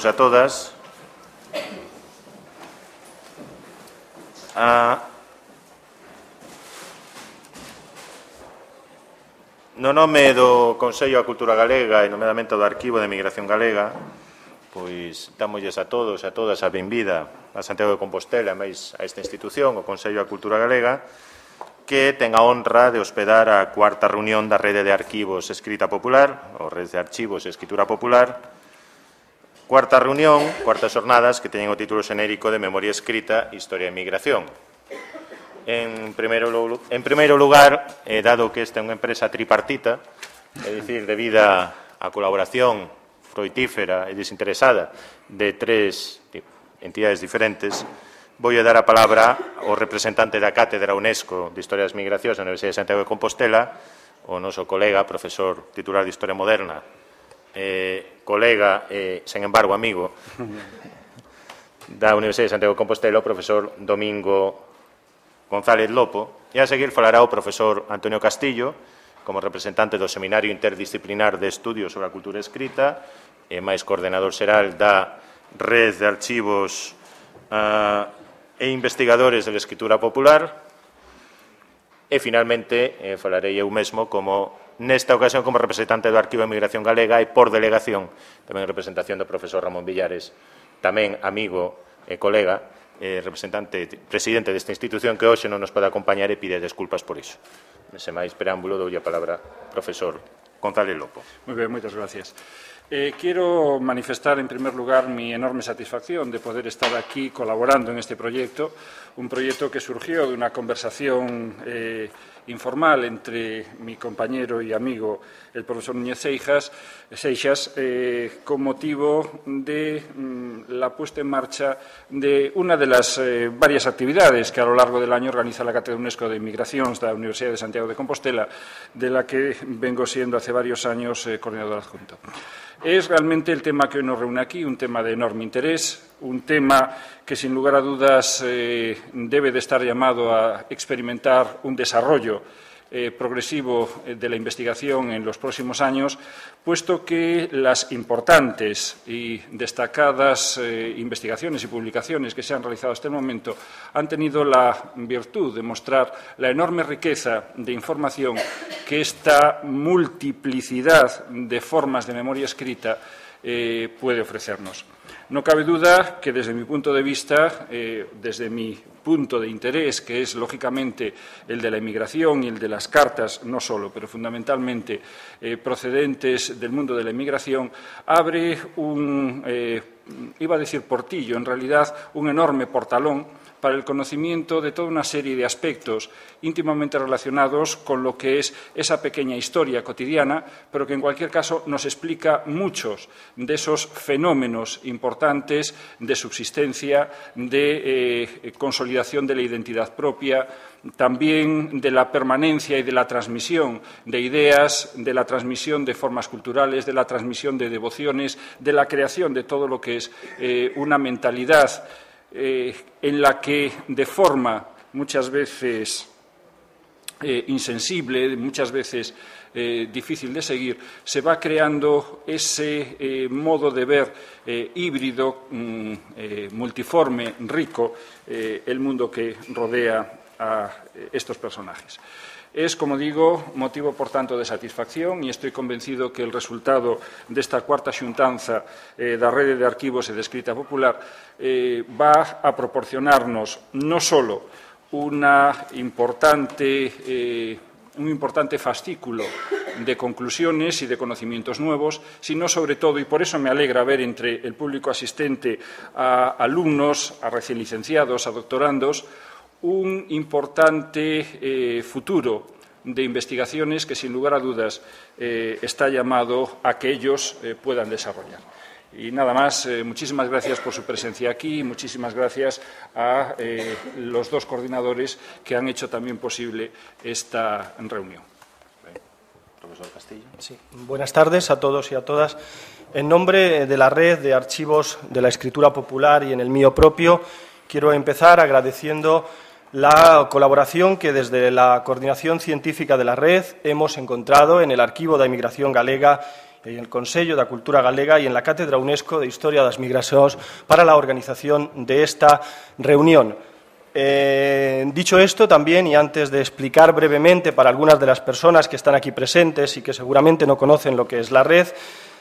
todos e a todas. Ah, no nome do Consello da Cultura Galega e nomeadamente do Arquivo de Migración Galega, pois dámolles a todos e a todas a benvida a Santiago de Compostela, máis a esta institución, o Consello da Cultura Galega, que ten a honra de hospedar a cuarta reunión da Rede de Arquivos Escrita Popular, ou Rede de Archivos e Escritura Popular, Cuarta reunión, cuartas xornadas, que teñen o título xenérico de Memoria Escrita, Historia e Migración. En primeiro, en primeiro lugar, eh, dado que esta é unha empresa tripartita, é dicir, debida á colaboración froitífera e desinteresada de tres entidades diferentes, vou a dar a palabra ao representante da Cátedra UNESCO de Historia das Migracións da Universidade de Santiago de Compostela, o noso colega, profesor titular de Historia Moderna, eh, colega, eh, sen embargo amigo, da Universidade de Santiago de Compostela, o profesor Domingo González Lopo, e a seguir falará o profesor Antonio Castillo, como representante do Seminario Interdisciplinar de Estudios sobre a Cultura Escrita, e máis coordenador xeral da Red de Archivos uh, e Investigadores de la Escritura Popular, e finalmente eh, falarei eu mesmo como nesta ocasión como representante do Arquivo de Migración Galega e por delegación, tamén representación do profesor Ramón Villares, tamén amigo e colega, eh, representante, presidente desta institución que hoxe non nos pode acompañar e pide desculpas por iso. Nese máis preámbulo, doulle a palabra profesor González Lopo. Moi ben, moitas gracias. Eh, quiero manifestar en primer lugar mi enorme satisfacción de poder estar aquí colaborando en este proyecto, un proyecto que surgió de una conversación eh, informal entre mi compañero y amigo, el profesor Núñez Seijas, eh, con motivo de mm, la puesta en marcha de una de las eh, varias actividades que a lo largo del año organiza la Cátedra UNESCO de Inmigración de la Universidad de Santiago de Compostela, de la que vengo siendo hace varios años eh, coordinador adjunto. Es realmente el tema que hoy nos reúne aquí, un tema de enorme interés, un tema que sin lugar a dudas eh, debe de estar llamado a experimentar un desarrollo eh, progresivo eh, de la investigación en los próximos años, puesto que las importantes y destacadas investigaciones y publicaciones que se han realizado hasta el momento han tenido la virtud de mostrar la enorme riqueza de información que esta multiplicidad de formas de memoria escrita puede ofrecernos. No cabe duda que desde mi punto de vista, eh, desde mi punto de interés, que es lógicamente el de la inmigración y el de las cartas, no solo, pero fundamentalmente eh, procedentes del mundo de la inmigración, abre un, eh, iba a decir portillo, en realidad un enorme portalón para el conocimiento de toda una serie de aspectos íntimamente relacionados con lo que es esa pequeña historia cotidiana, pero que en cualquier caso nos explica muchos de esos fenómenos importantes de subsistencia, de eh, consolidación de la identidad propia, también de la permanencia y de la transmisión de ideas, de la transmisión de formas culturales, de la transmisión de devociones, de la creación de todo lo que es eh, una mentalidad eh, en la que de forma muchas veces eh, insensible, muchas veces eh, difícil de seguir, se va creando ese modo de ver híbrido, mm, multiforme, rico, el mundo que rodea a estos personajes. Es, como digo, motivo, por tanto, de satisfacción y estoy convencido que el resultado de esta cuarta xuntanza eh, de la Red de Arquivos y e de Escrita Popular eh, va a proporcionarnos no solo eh, un importante fascículo de conclusiones y de conocimientos nuevos, sino sobre todo, y por eso me alegra ver entre el público asistente a alumnos, a recién licenciados, a doctorandos, un importante eh, futuro de investigaciones que, sin lugar a dudas, eh, está llamado a que ellos eh, puedan desarrollar. Y nada más, muchísimas gracias por su presencia aquí y muchísimas gracias a los dos coordinadores que han hecho también posible esta reunión. Profesor Buenas tardes a todos y a todas. En nombre de la red de archivos de la escritura popular y en el mío propio, quiero empezar agradeciendo la colaboración que desde la Coordinación Científica de la Red hemos encontrado en el archivo de Inmigración Galega en el de la Cultura Galega y en la Cátedra UNESCO de Historia de las Migraciones para la organización de esta reunión. Eh, dicho esto, también, y antes de explicar brevemente para algunas de las personas que están aquí presentes y que seguramente no conocen lo que es la red,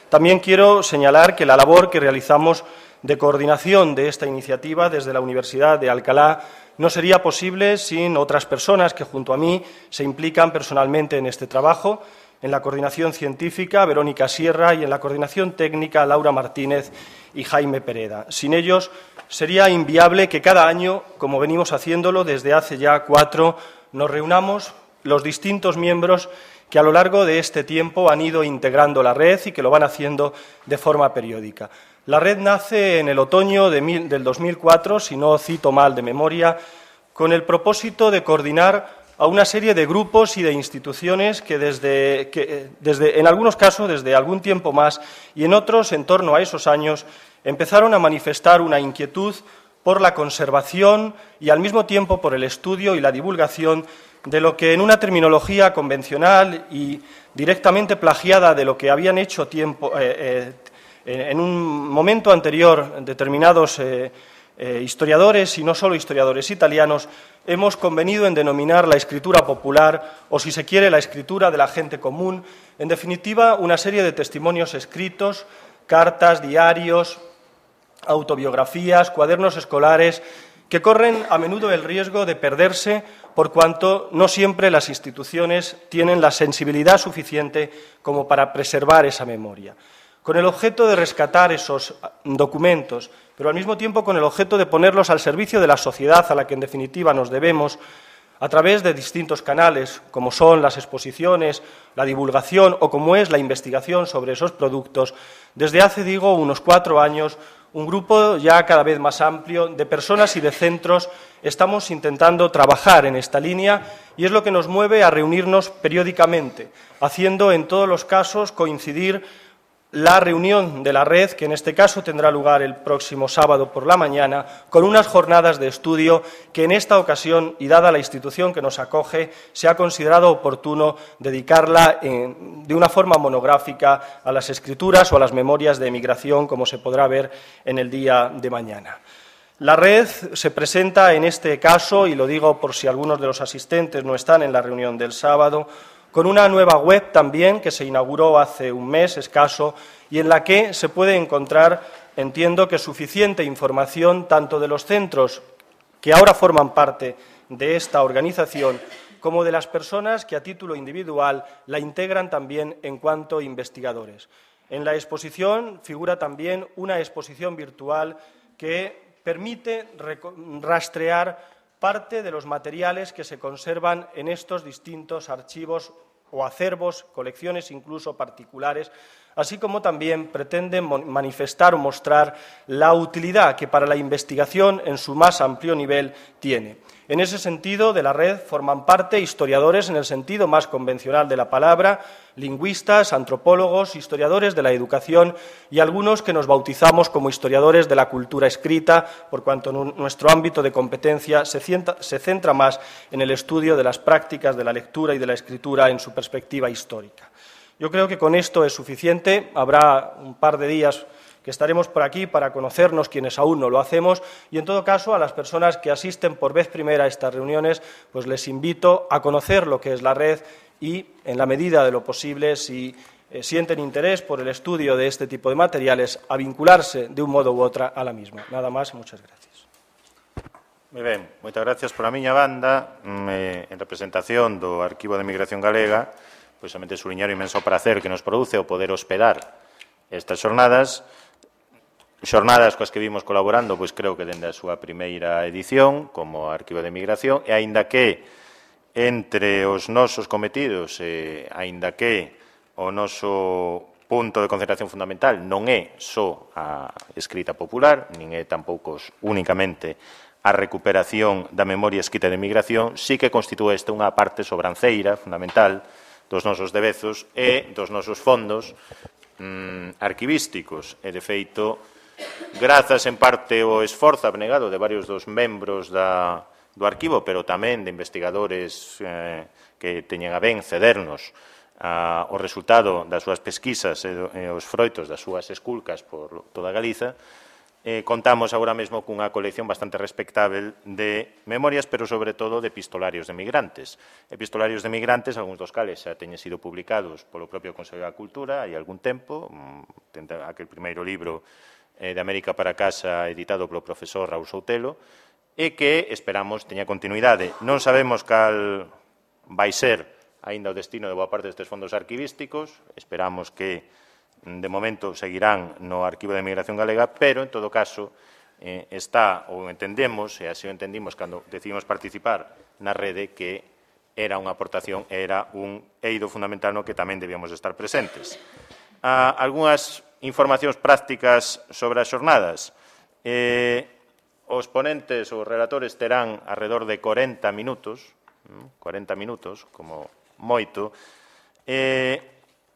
también quiero señalar que la labor que realizamos de coordinación de esta iniciativa desde la Universidad de Alcalá no sería posible sin otras personas que junto a mí se implican personalmente en este trabajo, en la coordinación científica Verónica Sierra y en la coordinación técnica Laura Martínez y Jaime Pereda. Sin ellos sería inviable que cada año, como venimos haciéndolo desde hace ya cuatro, nos reunamos los distintos miembros que a lo largo de este tiempo han ido integrando la red y que lo van haciendo de forma periódica. La red nace en el otoño de del 2004, si no cito mal de memoria, con el propósito de coordinar a una serie de grupos y de instituciones que desde, que eh, en algunos casos desde algún tiempo más y en otros en torno a esos años empezaron a manifestar una inquietud por la conservación y al mismo tiempo por el estudio y la divulgación de lo que en una terminología convencional y directamente plagiada de lo que habían hecho tiempo, eh, eh, eh, en un momento anterior, determinados eh, eh, historiadores, y no solo historiadores italianos, hemos convenido en denominar la escritura popular, o si se quiere, la escritura de la gente común, en definitiva, una serie de testimonios escritos, cartas, diarios, autobiografías, cuadernos escolares, que corren a menudo el riesgo de perderse por cuanto no siempre las instituciones tienen la sensibilidad suficiente como para preservar esa memoria con el objeto de rescatar esos ah, documentos, pero al mismo tiempo con el objeto de ponerlos al servicio de la sociedad a la que en definitiva nos debemos a través de distintos canales, como son las exposiciones, la divulgación o como es la investigación sobre esos productos, desde hace, digo, unos cuatro años, un grupo ya cada vez más amplio de personas y de centros estamos intentando trabajar en esta línea y es lo que nos mueve a reunirnos periódicamente, haciendo en todos los casos coincidir la reunión de la red, que en este caso tendrá lugar el próximo sábado por la mañana, con unas jornadas de estudio que en esta ocasión, y dada la institución que nos acoge, se ha considerado oportuno dedicarla de una forma monográfica a las escrituras o a las memorias de emigración, como se podrá ver en el día de mañana. La red se presenta en este caso, y lo digo por si algunos de los asistentes no están en la reunión del sábado, con una nueva web también que se inauguró hace un mes escaso y en la que se puede encontrar, entiendo que, suficiente información tanto de los centros que ahora forman parte de esta organización como de las personas que a título individual la integran también en cuanto investigadores. En la exposición figura también una exposición virtual que permite rastrear parte de los materiales que se conservan en estos distintos archivos o acervos, colecciones incluso particulares así como también pretende manifestar o mostrar la utilidad que para la investigación en su más amplio nivel tiene. En ese sentido, de la red forman parte historiadores en el sentido más convencional de la palabra, lingüistas, antropólogos, historiadores de la educación y algunos que nos bautizamos como historiadores de la cultura escrita, por cuanto nuestro ámbito de competencia se, se centra más en el estudio de las prácticas de la lectura y de la escritura en su perspectiva histórica. Yo creo que con esto es suficiente. Habrá un par de días que estaremos por aquí para conocernos quienes aún no lo hacemos y en todo caso a las personas que asisten por vez primera a estas reuniones, pues les invito a conocer lo que es la red y en la medida de lo posible si eh, sienten interés por el estudio de este tipo de materiales a vincularse de un modo u otro a la misma. Nada más, muchas gracias. Muy bien, Muchas gracias por la miña banda, mm, eh, en representación do Archivo de Migración Galega, precisamente suliñar o inmenso prazer que nos produce o poder hospedar estas xornadas, xornadas coas que vimos colaborando, pois creo que dende a súa primeira edición, como Arquivo de Migración, e aínda que entre os nosos cometidos, e aínda que o noso punto de concentración fundamental non é só a escrita popular, nin é tampouco únicamente a recuperación da memoria escrita de migración, sí que constitúe esta unha parte sobranceira fundamental dos nosos debezos e dos nosos fondos mm, arquivísticos. E, de feito, grazas en parte ao esforzo abnegado de varios dos membros da, do arquivo, pero tamén de investigadores eh, que teñen a ben cedernos a, o resultado das súas pesquisas e, e os froitos das súas esculcas por toda Galiza, eh, contamos agora mesmo cunha colección bastante respectável de memorias, pero sobre todo de epistolarios de migrantes. Epistolarios de migrantes, algúns dos cales xa teñen sido publicados polo propio Consello da Cultura hai algún tempo, mm, aquel primeiro libro eh, de América para Casa editado polo profesor Raúl Soutelo, e que esperamos teña continuidade. Non sabemos cal vai ser aínda o destino de boa parte destes fondos arquivísticos, esperamos que de momento seguirán no Arquivo de Migración Galega, pero, en todo caso, eh, está, ou entendemos, e así o entendimos cando decidimos participar na rede, que era unha aportación, era un eido fundamental no que tamén debíamos estar presentes. A, ah, algúnas informacións prácticas sobre as xornadas. Eh, os ponentes ou relatores terán alrededor de 40 minutos, 40 mm, minutos, como moito. Eh,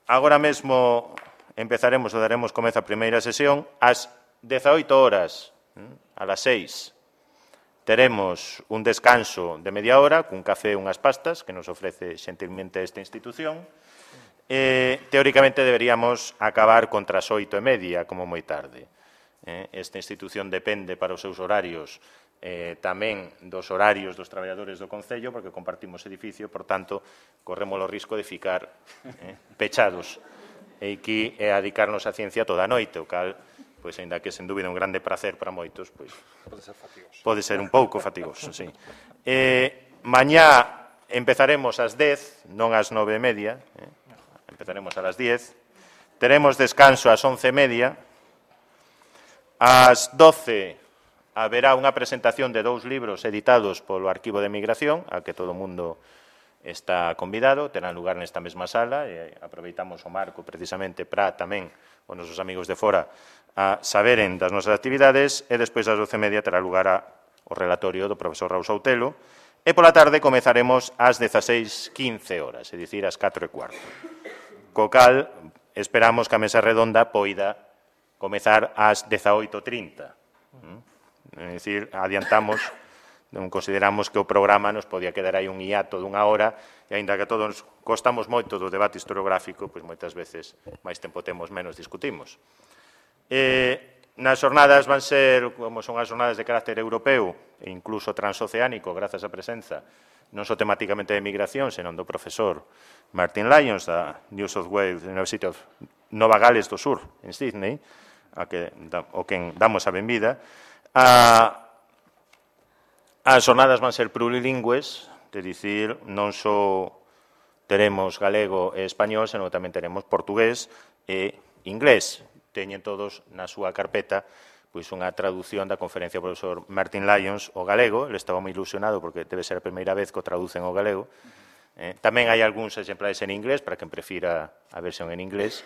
agora mesmo empezaremos ou daremos comeza a primeira sesión ás 18 horas, hm, a las 6. Teremos un descanso de media hora cun café e unhas pastas que nos ofrece xentilmente esta institución. Eh, teóricamente deberíamos acabar contra as 8 e media, como moi tarde. Eh, esta institución depende para os seus horarios eh, tamén dos horarios dos traballadores do Concello, porque compartimos edificio, por tanto, corremos o risco de ficar eh, pechados e aquí é adicarnos á ciencia toda a noite, o cal, pois, ainda que sen dúbida un grande prazer para moitos, pois, pode ser fatigoso. Pode ser un pouco fatigoso, sí. Eh, mañá empezaremos ás 10, non ás 9 e media, eh? empezaremos ás 10, teremos descanso ás 11 e media, ás 12 haberá unha presentación de dous libros editados polo Arquivo de Migración, a que todo o mundo está convidado, terán lugar nesta mesma sala e aproveitamos o marco precisamente para tamén os nosos amigos de fora a saberen das nosas actividades e despois doce 12:30 terá lugar a, o relatorio do profesor Raúl Sautelo e pola tarde comezaremos ás 16:15 horas, é dicir, ás 4 e cuarto. Co cal, esperamos que a mesa redonda poida comezar ás 18:30. Mm. É dicir, adiantamos non consideramos que o programa nos podía quedar aí un hiato dunha hora e aínda que todos costamos moito do debate historiográfico, pois moitas veces máis tempo temos, menos discutimos. E nas jornadas van ser, como son as jornadas de carácter europeo e incluso transoceánico, grazas á presenza, non só temáticamente de migración, senón do profesor Martin Lyons da New South Wales University of Nova Gales do Sur, en Sydney, a que, o que damos a benvida, a, As jornadas van ser plurilingües, de dicir, non só teremos galego e español, senón tamén teremos portugués e inglés. Teñen todos na súa carpeta pois unha traducción da conferencia do profesor Martin Lyons ao galego, ele estaba moi ilusionado porque debe ser a primeira vez que o traducen ao galego. Eh, tamén hai algúns exemplares en inglés para quen prefira a versión en inglés.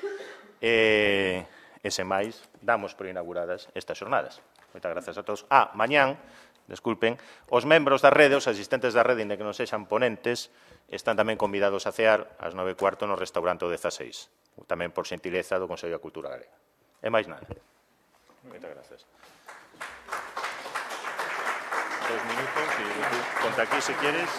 Eh, ese máis, damos por inauguradas estas xornadas. Moitas grazas a todos. Ah, mañán desculpen, os membros da rede, os asistentes da rede, inda que non sexan ponentes, están tamén convidados a cear ás nove cuarto no restaurante o 16, tamén por xentileza do Consello da Cultura Galega. E máis nada. Moitas gracias. Dos minutos, e conta aquí se queres.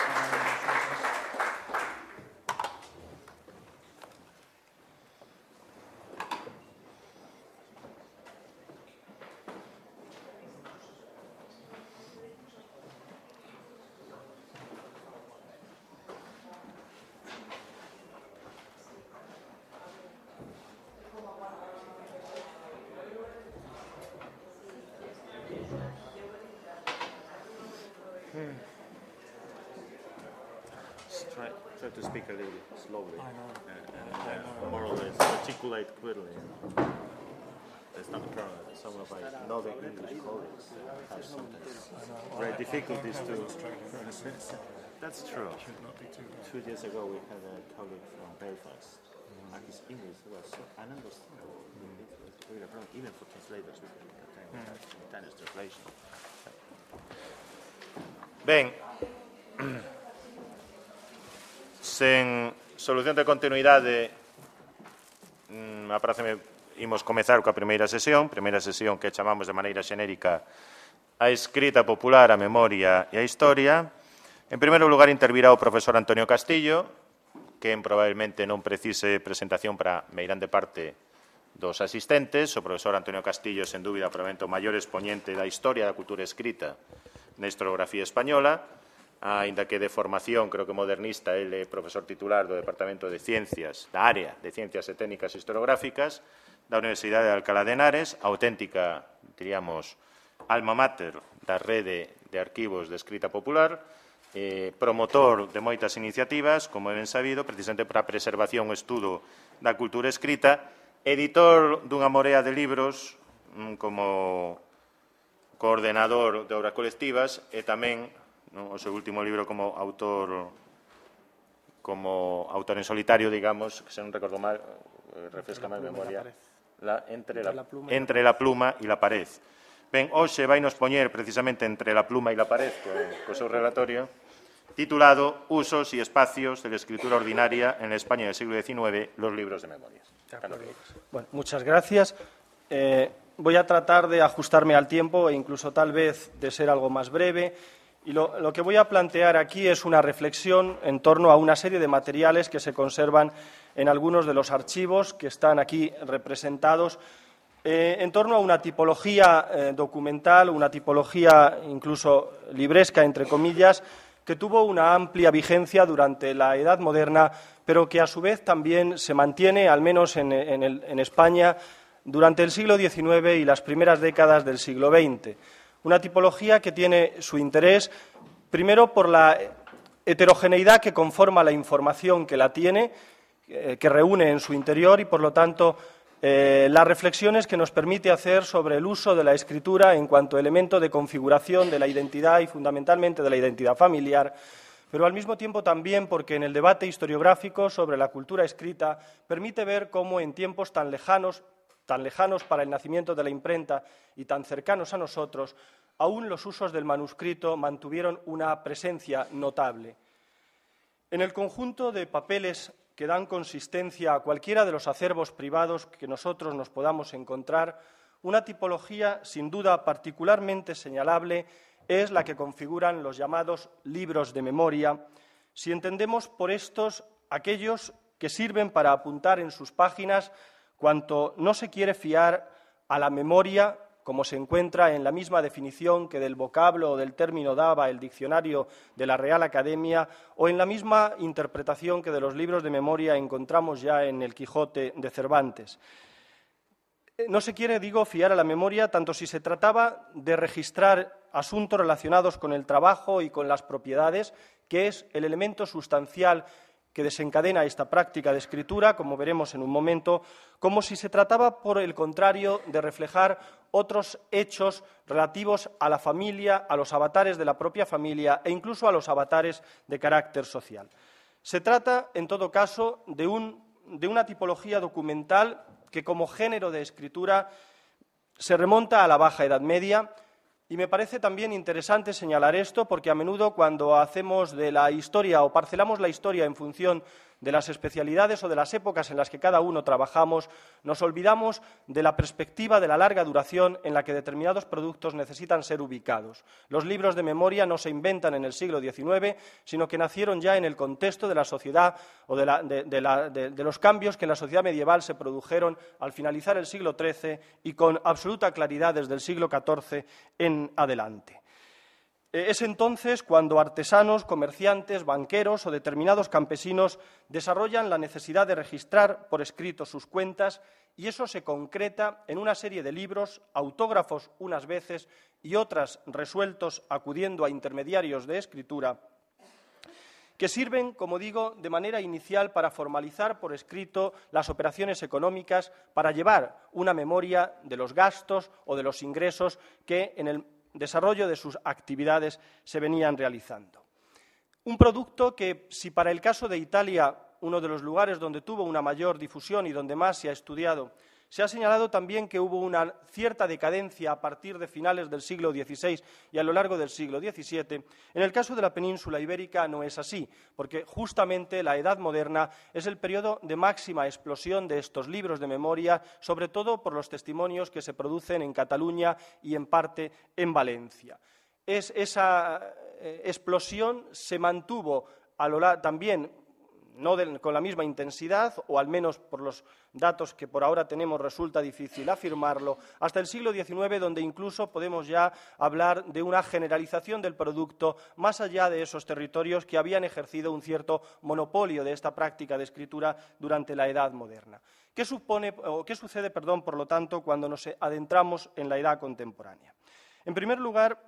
Try to speak a little slowly uh, and, and uh, more or less articulate clearly. You That's not a problem. Some of my northern English colleagues have sometimes great difficulties to. That's true. Two years ago, we had a colleague from Belfast. Mm. And his English was so ununderstandable. Mm. Mm-hmm. It was really a problem, even for translators. We had time, mm. translation. Bene. sen solución de continuidade mm, apareceme imos comezar coa primeira sesión, primeira sesión que chamamos de maneira xenérica a escrita popular, a memoria e a historia. En primeiro lugar intervirá o profesor Antonio Castillo, que probablemente non precise presentación para meirán de parte dos asistentes. O profesor Antonio Castillo, sen dúbida, probablemente o maior exponente da historia da cultura escrita na historiografía española ainda que de formación, creo que modernista, el é eh, profesor titular do Departamento de Ciencias, da área de Ciencias e Técnicas Historiográficas da Universidade de Alcalá de Henares, auténtica, diríamos, alma mater da rede de arquivos de escrita popular, eh, promotor de moitas iniciativas, como é ben sabido, precisamente para a preservación e estudo da cultura escrita, editor dunha morea de libros mm, como coordenador de obras colectivas e tamén o su último libro como autor como autor en solitario, digamos, que se no recuerdo mal, eh, refresca más memoria, entre, la, pluma la y la pared. Ben, hoxe vai nos poñer precisamente entre la pluma y la pared ...con su relatorio, titulado Usos y espacios de la escritura ordinaria en España del siglo XIX, los libros de memorias. muchas gracias. Eh, voy a tratar de ajustarme al tiempo e incluso tal vez de ser algo más breve. Y lo, que voy a plantear aquí es una reflexión en torno a una serie de materiales que se conservan en algunos de los archivos que están aquí representados, eh, en torno a una tipología eh, documental, una tipología incluso libresca, entre comillas, que tuvo una amplia vigencia durante la Edad Moderna, pero que a su vez también se mantiene, al menos en, en España, durante el siglo XIX y las primeras décadas del siglo XX. Una tipología que tiene su interés, primero, por la heterogeneidad que conforma la información que la tiene, eh, que reúne en su interior y, por lo tanto, eh, las reflexiones que nos permite hacer sobre el uso de la escritura en cuanto elemento de configuración de la identidad y fundamentalmente de la identidad familiar, pero al mismo tiempo también porque en el debate historiográfico sobre la cultura escrita permite ver cómo en tiempos tan lejanos tan lejanos para el nacimiento de la imprenta y tan cercanos a nosotros, aún los usos del manuscrito mantuvieron una presencia notable. En el conjunto de papeles que dan consistencia a cualquiera de los acervos privados que nosotros nos podamos encontrar, una tipología sin duda particularmente señalable es la que configuran los llamados libros de memoria, si entendemos por estos aquellos que sirven para apuntar en sus páginas cuanto no se quiere fiar a la memoria, como se encuentra en la misma definición que del vocablo o del término daba el diccionario de la Real Academia, o en la misma interpretación que de los libros de memoria encontramos ya en el Quijote de Cervantes. No se quiere, digo, fiar a la memoria, tanto si se trataba de registrar asuntos relacionados con el trabajo y con las propiedades, que es el elemento sustancial que desencadena esta práctica de escritura, como veremos en un momento, como si se trataba, por el contrario, de reflejar otros hechos relativos a la familia, a los avatares de la propia familia e incluso a los avatares de carácter social. Se trata, en todo caso, de, de una tipología documental que, como género de escritura, se remonta a la Baja Edad Media, y me parece también interesante señalar esto porque a menudo cuando hacemos de la historia o parcelamos la historia en función de las especialidades o de las épocas en las que cada uno trabajamos, nos olvidamos de la perspectiva de la larga duración en la que determinados productos necesitan ser ubicados. Los libros de memoria no se inventan en el siglo XIX, sino que nacieron ya en el contexto de la sociedad o de, los cambios que en la sociedad medieval se produjeron al finalizar el siglo XIII y con absoluta claridad desde el siglo XIV en adelante. Eh, es entonces cuando artesanos, comerciantes, banqueros o determinados campesinos desarrollan la necesidad de registrar por escrito sus cuentas y eso se concreta en una serie de libros, autógrafos unas veces y otras resueltos acudiendo a intermediarios de escritura, que sirven, como digo, de manera inicial para formalizar por escrito las operaciones económicas, para llevar una memoria de los gastos o de los ingresos que en el desarrollo de sus actividades se venían realizando. Un producto que, si para el caso de Italia, uno de los lugares donde tuvo una mayor difusión y donde más se ha estudiado se ha señalado también que hubo una cierta decadencia a partir de finales del siglo XVI y a lo largo del siglo XVII. En el caso de la península ibérica no es así, porque justamente la Edad Moderna es el periodo de máxima explosión de estos libros de memoria, sobre todo por los testimonios que se producen en Cataluña y en parte en Valencia. esa eh, explosión se mantuvo a lo, también no con la misma intensidad, o al menos por los datos que por ahora tenemos resulta difícil afirmarlo, hasta el siglo XIX, donde incluso podemos ya hablar de una generalización del producto más allá de esos territorios que habían ejercido un cierto monopolio de esta práctica de escritura durante la Edad Moderna. ¿Qué, supone, o qué sucede, perdón, por lo tanto, cuando nos adentramos en la Edad Contemporánea? En primer lugar,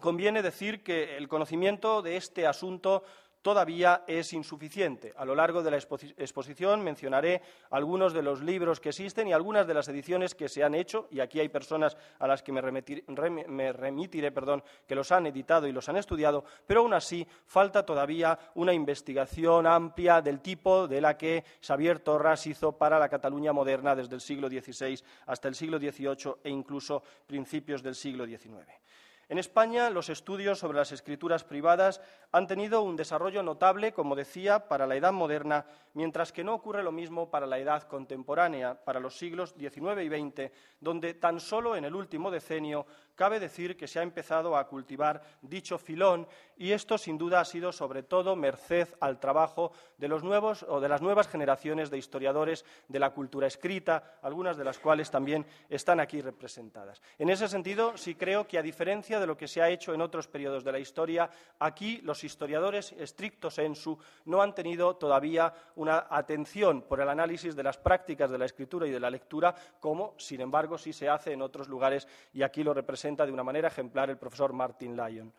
conviene decir que el conocimiento de este asunto todavía es insuficiente. A lo largo de la exposición mencionaré algunos de los libros que existen y algunas de las ediciones que se han hecho, y aquí hay personas a las que me, remitiré perdón, que los han editado y los han estudiado, pero aún así falta todavía una investigación amplia del tipo de la que Xavier Torras hizo para la Cataluña moderna desde el siglo XVI hasta el siglo XVIII e incluso principios del siglo XIX. En España, los estudios sobre las escrituras privadas han tenido un desarrollo notable, como decía, para la edad moderna, mientras que no ocurre lo mismo para la edad contemporánea, para los siglos XIX y XX, donde tan solo en el último decenio cabe decir que se ha empezado a cultivar dicho filón y esto sin duda ha sido sobre todo merced al trabajo de los nuevos o de las nuevas generaciones de historiadores de la cultura escrita, algunas de las cuales también están aquí representadas. En ese sentido, sí creo que a diferencia de lo que se ha hecho en otros periodos de la historia, aquí los historiadores estrictos en su no han tenido todavía una atención por el análisis de las prácticas de la escritura y de la lectura como, sin embargo, sí se hace en otros lugares y aquí lo representamos presenta de una manera ejemplar el profesor Martin Lyon.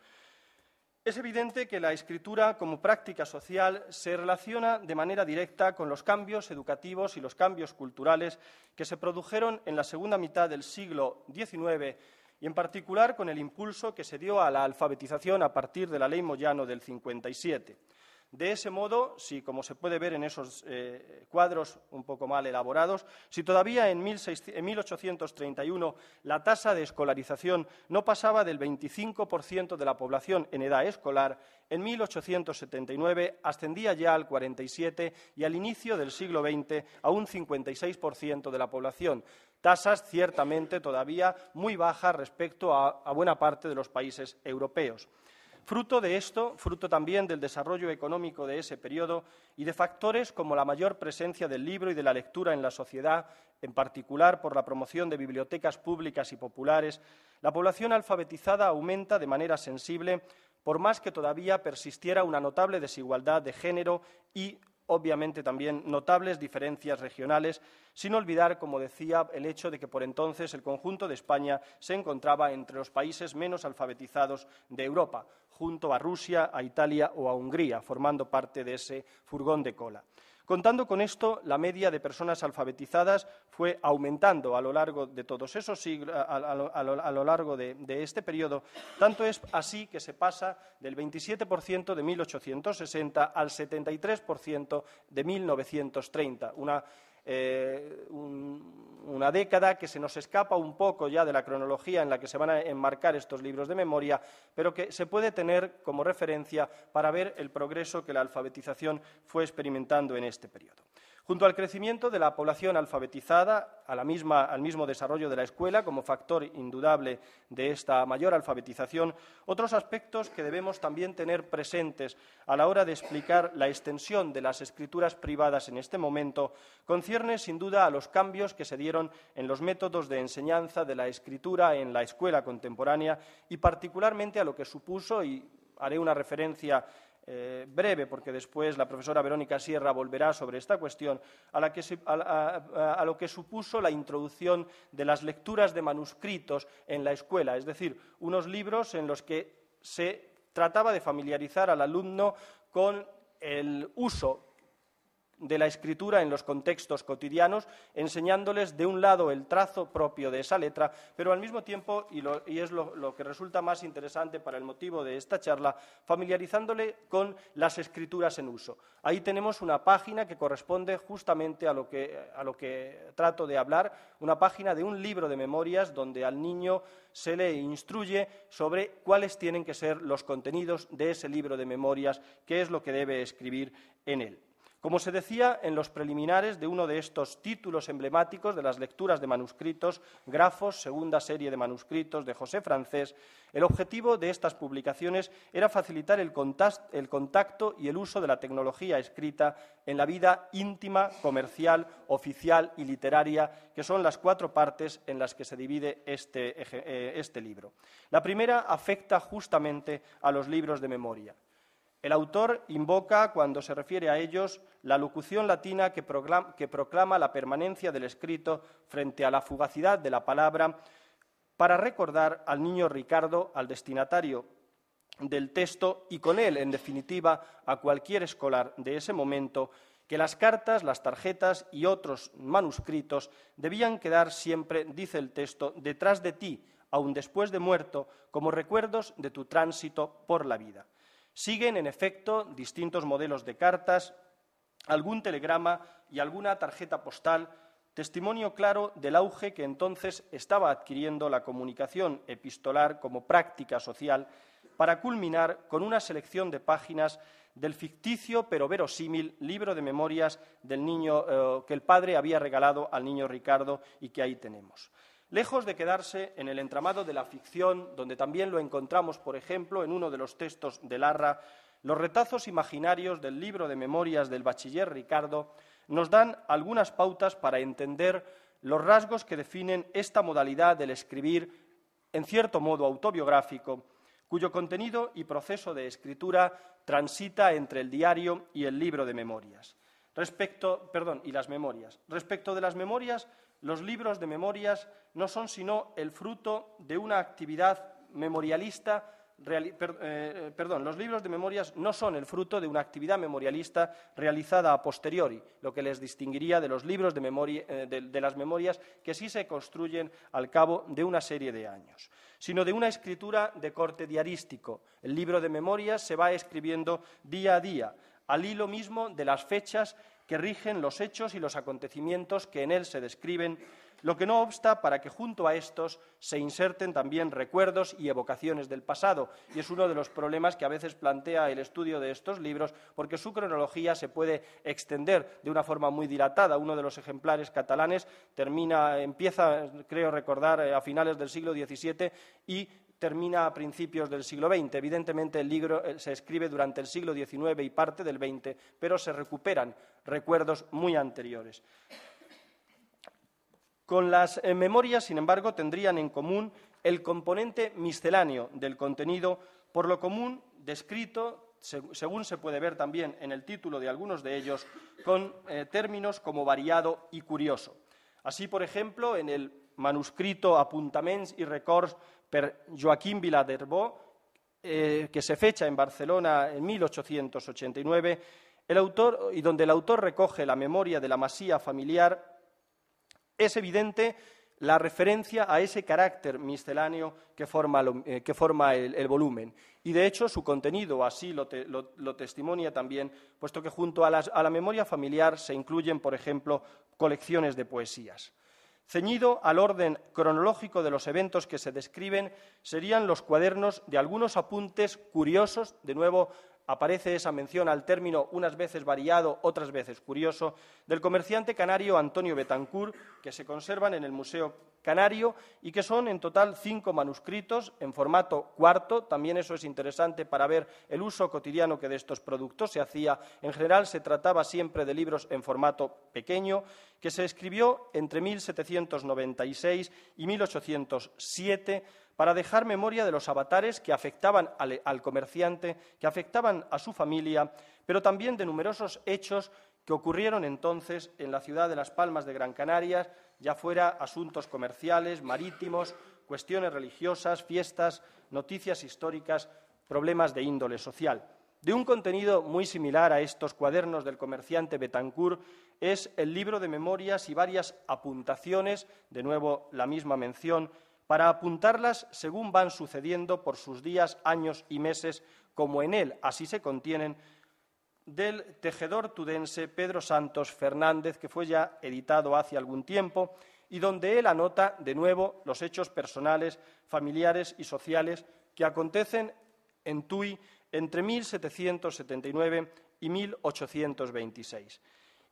Es evidente que la escritura como práctica social se relaciona de manera directa con los cambios educativos y los cambios culturales que se produjeron en la segunda mitad del siglo XIX y en particular con el impulso que se dio a la alfabetización a partir de la ley Moyano del 57. De ese modo, si, como se puede ver en esos eh, cuadros un poco mal elaborados, si todavía en, 1831 la tasa de escolarización no pasaba del 25% de la población en edad escolar, en 1879 ascendía ya al 47 y al inicio del siglo XX a un 56% de la población, tasas ciertamente todavía muy bajas respecto a buena parte de los países europeos. Fruto de esto, fruto también del desarrollo económico de ese periodo y de factores como la mayor presencia del libro y de la lectura en la sociedad, en particular por la promoción de bibliotecas públicas y populares, la población alfabetizada aumenta de manera sensible, por más que todavía persistiera una notable desigualdad de género y obviamente también notables diferencias regionales, sin olvidar, como decía, el hecho de que por entonces el conjunto de España se encontraba entre los países menos alfabetizados de Europa, junto a Rusia, a Italia o a Hungría, formando parte de ese furgón de cola. Contando con esto, la media de personas alfabetizadas fue aumentando a lo largo de todos esos siglos, a, lo, largo de, este periodo. Tanto es así que se pasa del 27% de 1860 al 73% de 1930, una eh, una década que se nos escapa un poco ya de la cronología en la que se van a enmarcar estos libros de memoria, pero que se puede tener como referencia para ver el progreso que la alfabetización fue experimentando en este periodo. Junto al crecimiento de la población alfabetizada, al mismo desarrollo de la escuela como factor indudable de esta mayor alfabetización, otros aspectos que debemos también tener presentes a la hora de explicar la extensión de las escrituras privadas en este momento concierne sin duda a los cambios que se dieron en los métodos de enseñanza de la escritura en la escuela contemporánea y particularmente a lo que supuso y haré una referencia eh, breve, porque después la profesora Verónica Sierra volverá sobre esta cuestión, a, a, lo que supuso la introducción de las lecturas de manuscritos en la escuela, es decir, unos libros en los que se trataba de familiarizar al alumno con el uso de la escritura en los contextos cotidianos, enseñándoles de un lado el trazo propio de esa letra, pero al mismo tiempo, y, es lo, que resulta más interesante para el motivo de esta charla, familiarizándole con las escrituras en uso. Ahí tenemos una página que corresponde justamente a lo que, a lo que trato de hablar, una página de un libro de memorias donde al niño se le instruye sobre cuáles tienen que ser los contenidos de ese libro de memorias, qué es lo que debe escribir en él. Como se decía en los preliminares de uno de estos títulos emblemáticos de las lecturas de manuscritos, Grafos, segunda serie de manuscritos de José Francés, el objetivo de estas publicaciones era facilitar el, contacto y el uso de la tecnología escrita en la vida íntima, comercial, oficial y literaria, que son las cuatro partes en las que se divide este, eh, este libro. La primera afecta justamente a los libros de memoria. El autor invoca, cuando se refiere a ellos, la locución latina que proclama, la permanencia del escrito frente a la fugacidad de la palabra para recordar al niño Ricardo, al destinatario del texto y con él, en definitiva, a cualquier escolar de ese momento, que las cartas, las tarjetas y otros manuscritos debían quedar siempre, dice el texto, detrás de ti, aun después de muerto, como recuerdos de tu tránsito por la vida. Siguen, en efecto, distintos modelos de cartas, algún telegrama y alguna tarjeta postal, testimonio claro del auge que entonces estaba adquiriendo la comunicación epistolar como práctica social, para culminar con una selección de páginas del ficticio pero verosímil libro de memorias del niño eh, que el padre había regalado al niño Ricardo y que ahí tenemos lejos de quedarse en el entramado de la ficción, donde también lo encontramos, por ejemplo, en uno de los textos de Larra, los retazos imaginarios del libro de memorias del bachiller Ricardo nos dan algunas pautas para entender los rasgos que definen esta modalidad del escribir, en cierto modo autobiográfico, cuyo contenido y proceso de escritura transita entre el diario y el libro de memorias. Respecto, perdón, y las memorias. Respecto de las memorias, los libros de memorias no son sino el fruto de una actividad memorialista eh, eh, los libros de memorias no son el fruto de una actividad memorialista realizada a posteriori, lo que les distinguiría de los libros eh, de, de las memorias que sí se construyen al cabo de una serie de años, sino de una escritura de corte diarístico. El libro de memorias se va escribiendo día a día, al hilo mismo de las fechas que rigen los hechos y los acontecimientos que en él se describen, lo que no obsta para que junto a estos se inserten también recuerdos y evocaciones del pasado. Y es uno de los problemas que a veces plantea el estudio de estos libros, porque su cronología se puede extender de una forma muy dilatada. Uno de los ejemplares catalanes termina, empieza, creo recordar, eh, a finales del siglo XVII y termina a principios del siglo XX. Evidentemente, el libro eh, se escribe durante el siglo XIX y parte del XX, pero se recuperan recuerdos muy anteriores. Con las eh, memorias, sin embargo, tendrían en común el componente misceláneo del contenido, por lo común descrito, según se puede ver también en el título de algunos de ellos, con eh, términos como variado y curioso. Así, por ejemplo, en el manuscrito Apuntaments y Records Joaquín Viladerbó, eh, que se fecha en Barcelona en 1889, el autor, y donde el autor recoge la memoria de la masía familiar, es evidente la referencia a ese carácter misceláneo que forma, eh, el, volumen. Y, de hecho, su contenido así lo, testimonia también, puesto que junto a la memoria familiar se incluyen, por ejemplo, colecciones de poesías. Ceñido al orden cronológico de los eventos que se describen serían los cuadernos de algunos apuntes curiosos, de nuevo aparece esa mención al término unas veces variado, otras veces curioso, del comerciante canario Antonio Betancourt, que se conservan en el Museo Canario y que son en total cinco manuscritos en formato cuarto. También eso es interesante para ver el uso cotidiano que de estos productos se hacía. En general se trataba siempre de libros en formato pequeño, que se escribió entre 1796 y 1807 para dejar memoria de los avatares que afectaban al, comerciante, que afectaban a su familia, pero también de numerosos hechos que ocurrieron entonces en la ciudad de Las Palmas de Gran Canarias, ya fuera asuntos comerciales, marítimos, cuestiones religiosas, fiestas, noticias históricas, problemas de índole social. De un contenido muy similar a estos cuadernos del comerciante Betancourt es el libro de memorias y varias apuntaciones, de nuevo la misma mención, para apuntarlas según van sucediendo por sus días, años y meses, como en él así se contienen, del tejedor tudense Pedro Santos Fernández, que fue ya editado hace algún tiempo, y donde él anota de nuevo los hechos personales, familiares y sociales que acontecen en Tui entre 1779 y 1826.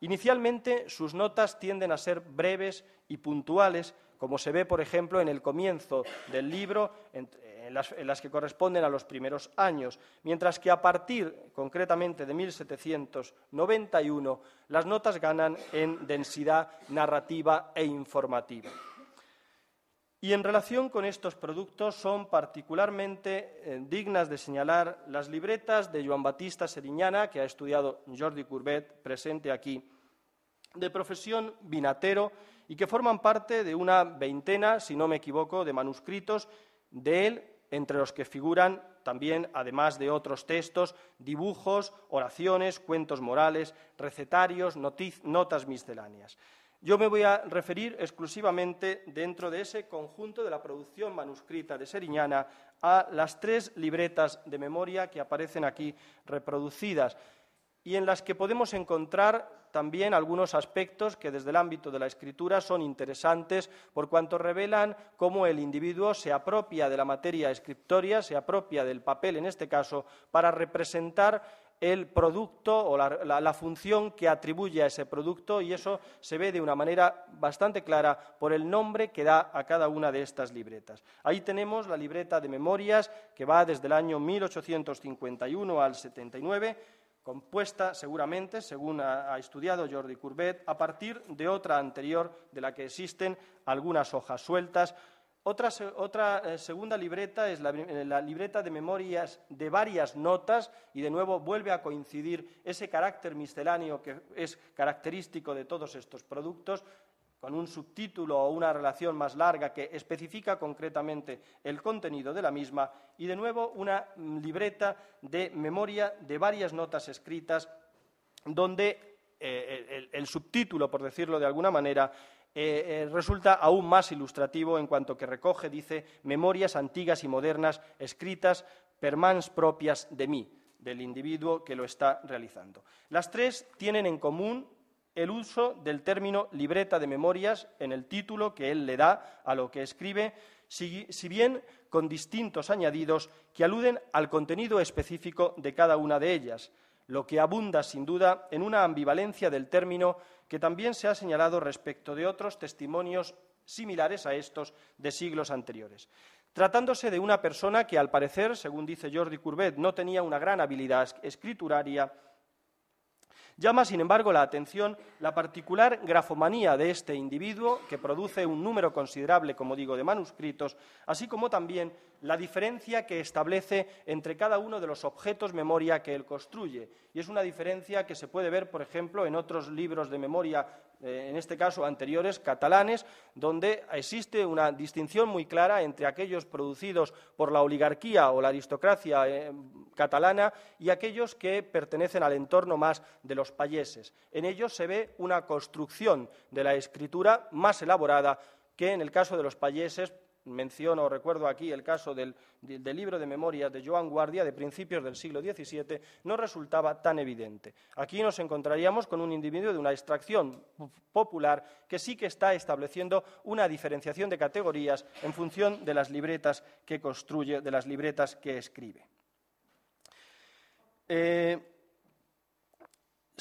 Inicialmente sus notas tienden a ser breves y puntuales como se ve, por ejemplo, en el comienzo del libro, en, las, que corresponden a los primeros años, mientras que a partir concretamente de 1791 las notas ganan en densidad narrativa e informativa. Y en relación con estos productos son particularmente eh, dignas de señalar las libretas de Joan Batista Seriñana, que ha estudiado Jordi Courbet, presente aquí, de profesión vinatero, y que forman parte de una veintena, si no me equivoco, de manuscritos de él, entre los que figuran también, además de otros textos, dibujos, oraciones, cuentos morales, recetarios, notas misceláneas. Yo me voy a referir exclusivamente dentro de ese conjunto de la producción manuscrita de Seriñana a las tres libretas de memoria que aparecen aquí reproducidas y en las que podemos encontrar también algunos aspectos que desde el ámbito de la escritura son interesantes por cuanto revelan cómo el individuo se apropia de la materia escritoria, se apropia del papel en este caso, para representar el producto o la, la, función que atribuye a ese producto y eso se ve de una manera bastante clara por el nombre que da a cada una de estas libretas. Ahí tenemos la libreta de memorias que va desde el año 1851 al 79 compuesta seguramente, según ha, estudiado Jordi Courbet, a partir de otra anterior de la que existen algunas hojas sueltas. Otra, eh, segunda libreta es eh, la libreta de memorias de varias notas y de nuevo vuelve a coincidir ese carácter misceláneo que es característico de todos estos productos, con un subtítulo o una relación más larga que especifica concretamente el contenido de la misma y de nuevo una libreta de memoria de varias notas escritas donde eh, eh, el, subtítulo, por decirlo de alguna manera, eh, resulta aún más ilustrativo en cuanto que recoge, dice, memorias antiguas y modernas escritas per mans propias de mí, del individuo que lo está realizando. Las tres tienen en común el uso del término libreta de memorias en el título que él le da a lo que escribe, si, bien con distintos añadidos que aluden al contenido específico de cada una de ellas, lo que abunda sin duda en una ambivalencia del término que también se ha señalado respecto de otros testimonios similares a estos de siglos anteriores. Tratándose de una persona que, al parecer, según dice Jordi Courbet, no tenía una gran habilidad escrituraria, Llama, sin embargo, la atención la particular grafomanía de este individuo, que produce un número considerable, como digo, de manuscritos, así como también la diferencia que establece entre cada uno de los objetos memoria que él construye. Y es una diferencia que se puede ver, por ejemplo, en otros libros de memoria, eh, en este caso anteriores, catalanes, donde existe una distinción muy clara entre aquellos producidos por la oligarquía o la aristocracia eh, catalana y aquellos que pertenecen al entorno más de los los payeses. En ellos se ve una construcción de la escritura más elaborada que en el caso de los payeses. Menciono, recuerdo aquí el caso del, libro de memorias de Joan Guardia de principios del siglo XVII, no resultaba tan evidente. Aquí nos encontraríamos con un individuo de una extracción popular que sí que está estableciendo una diferenciación de categorías en función de las libretas que construye, de las libretas que escribe. Eh,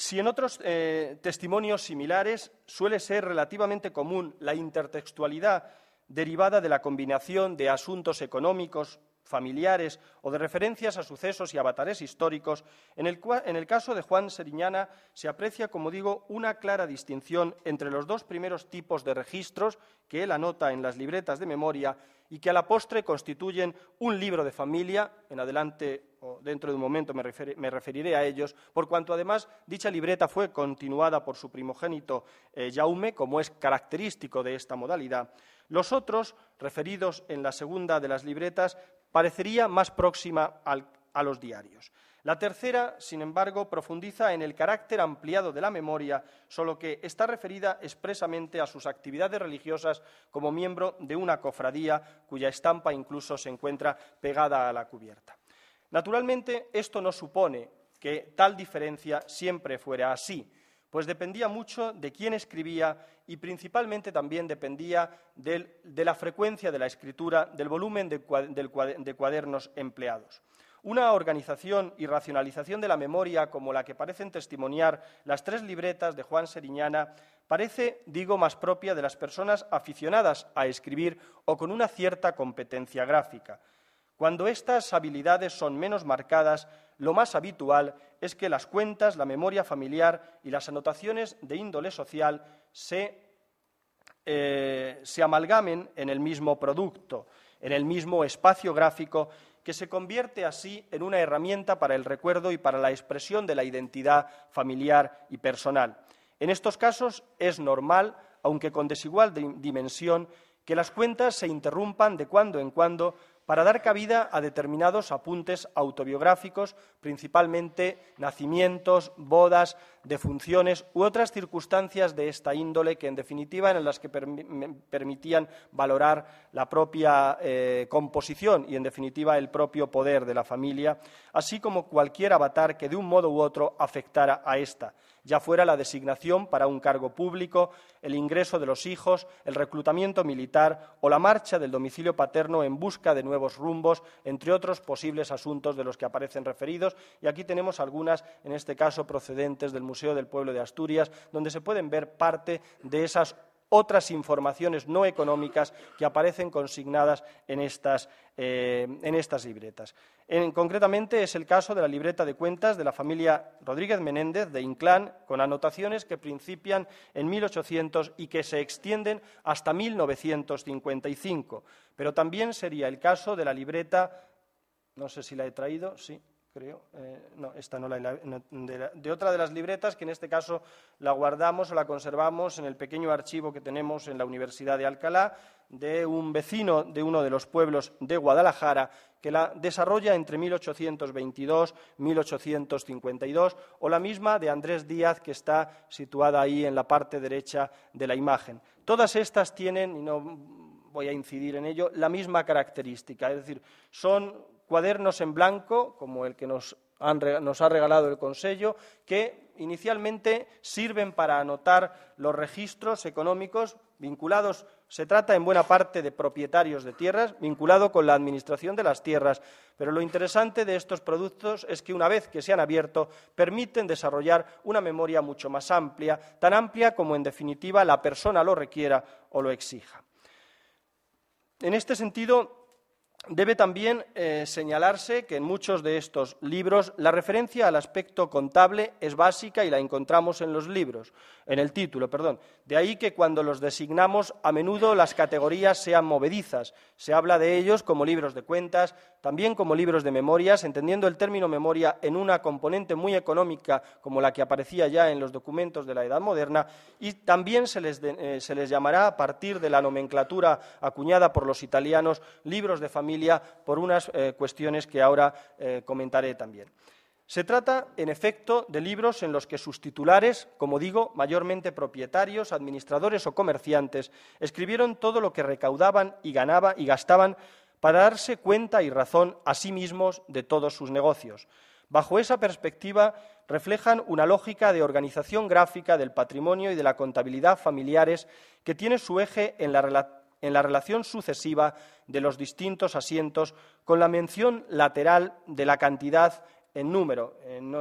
si en otros eh, testimonios similares suele ser relativamente común la intertextualidad derivada de la combinación de asuntos económicos, familiares o de referencias a sucesos y avatares históricos, en el, en el, caso de Juan Seriñana se aprecia, como digo, una clara distinción entre los dos primeros tipos de registros que él anota en las libretas de memoria y que a la postre constituyen un libro de familia, en adelante o dentro de un momento me, referiré a ellos, por cuanto además dicha libreta fue continuada por su primogénito Yaume, eh, Jaume, como es característico de esta modalidad. Los otros, referidos en la segunda de las libretas, parecería más próxima a los diarios. La tercera, sin embargo, profundiza en el carácter ampliado de la memoria, solo que está referida expresamente a sus actividades religiosas como miembro de una cofradía cuya estampa incluso se encuentra pegada a la cubierta. Naturalmente, esto no supone que tal diferencia siempre fuera así, pues dependía mucho de quién escribía y principalmente también dependía de la frecuencia de la escritura, del volumen de, cuadernos empleados. Una organización y racionalización de la memoria como la que parecen testimoniar las tres libretas de Juan Seriñana parece, digo, más propia de las personas aficionadas a escribir o con una cierta competencia gráfica. Cuando estas habilidades son menos marcadas, lo más habitual es que las cuentas, la memoria familiar y las anotaciones de índole social se, eh, se amalgamen en el mismo producto, en el mismo espacio gráfico que se convierte así en una herramienta para el recuerdo y para la expresión de la identidad familiar y personal. En estos casos es normal, aunque con desigual dimensión, que las cuentas se interrumpan de cuando en cuando para dar cabida a determinados apuntes autobiográficos, principalmente nacimientos, bodas, defunciones u otras circunstancias de esta índole que, en definitiva, eran las que permitían valorar la propia eh, composición y, en definitiva, el propio poder de la familia, así como cualquier avatar que, de un modo u otro, afectara a esta ya fuera la designación para un cargo público, el ingreso de los hijos, el reclutamiento militar o la marcha del domicilio paterno en busca de nuevos rumbos, entre otros posibles asuntos de los que aparecen referidos. Y aquí tenemos algunas, en este caso, procedentes del Museo del Pueblo de Asturias, donde se pueden ver parte de esas otras informaciones no económicas que aparecen consignadas en estas, eh, en estas libretas. concretamente es el caso de la libreta de cuentas de la familia Rodríguez Menéndez de Inclán, con anotaciones que principian en 1800 y que se extienden hasta 1955. Pero también sería el caso de la libreta, no sé si la he traído, sí, creo, eh, no, esta no la, de, otra de las libretas que en este caso la guardamos o la conservamos en el pequeño archivo que tenemos en la Universidad de Alcalá de un vecino de uno de los pueblos de Guadalajara que la desarrolla entre 1822 1852 o la misma de Andrés Díaz que está situada ahí en la parte derecha de la imagen. Todas estas tienen, y no voy a incidir en ello, la misma característica, es decir, son cuadernos en blanco, como el que nos, nos ha regalado el Consejo, que inicialmente sirven para anotar los registros económicos vinculados, se trata en buena parte de propietarios de tierras, vinculado con la administración de las tierras, pero lo interesante de estos productos es que una vez que se han abierto, permiten desarrollar una memoria mucho más amplia, tan amplia como en definitiva la persona lo requiera o lo exija. En este sentido, Debe también eh, señalarse que en muchos de estos libros la referencia al aspecto contable es básica y la encontramos en los libros, en el título, perdón, de ahí que cuando los designamos a menudo las categorías sean movedizas. Se habla de ellos como libros de cuentas, también como libros de memorias, entendiendo el término memoria en una componente muy económica como la que aparecía ya en los documentos de la Edad Moderna, y también se les, eh, llamará a partir de la nomenclatura acuñada por los italianos libros de familia por unas eh, cuestiones que ahora eh, comentaré también. Se trata, en efecto, de libros en los que sus titulares, como digo, mayormente propietarios, administradores o comerciantes, escribieron todo lo que recaudaban y ganaba y gastaban para darse cuenta y razón a sí mismos de todos sus negocios. Bajo esa perspectiva, reflejan una lógica de organización gráfica del patrimonio y de la contabilidad familiares que tiene su eje en la, en la relación sucesiva de los distintos asientos, con la mención lateral de la cantidad en número. en,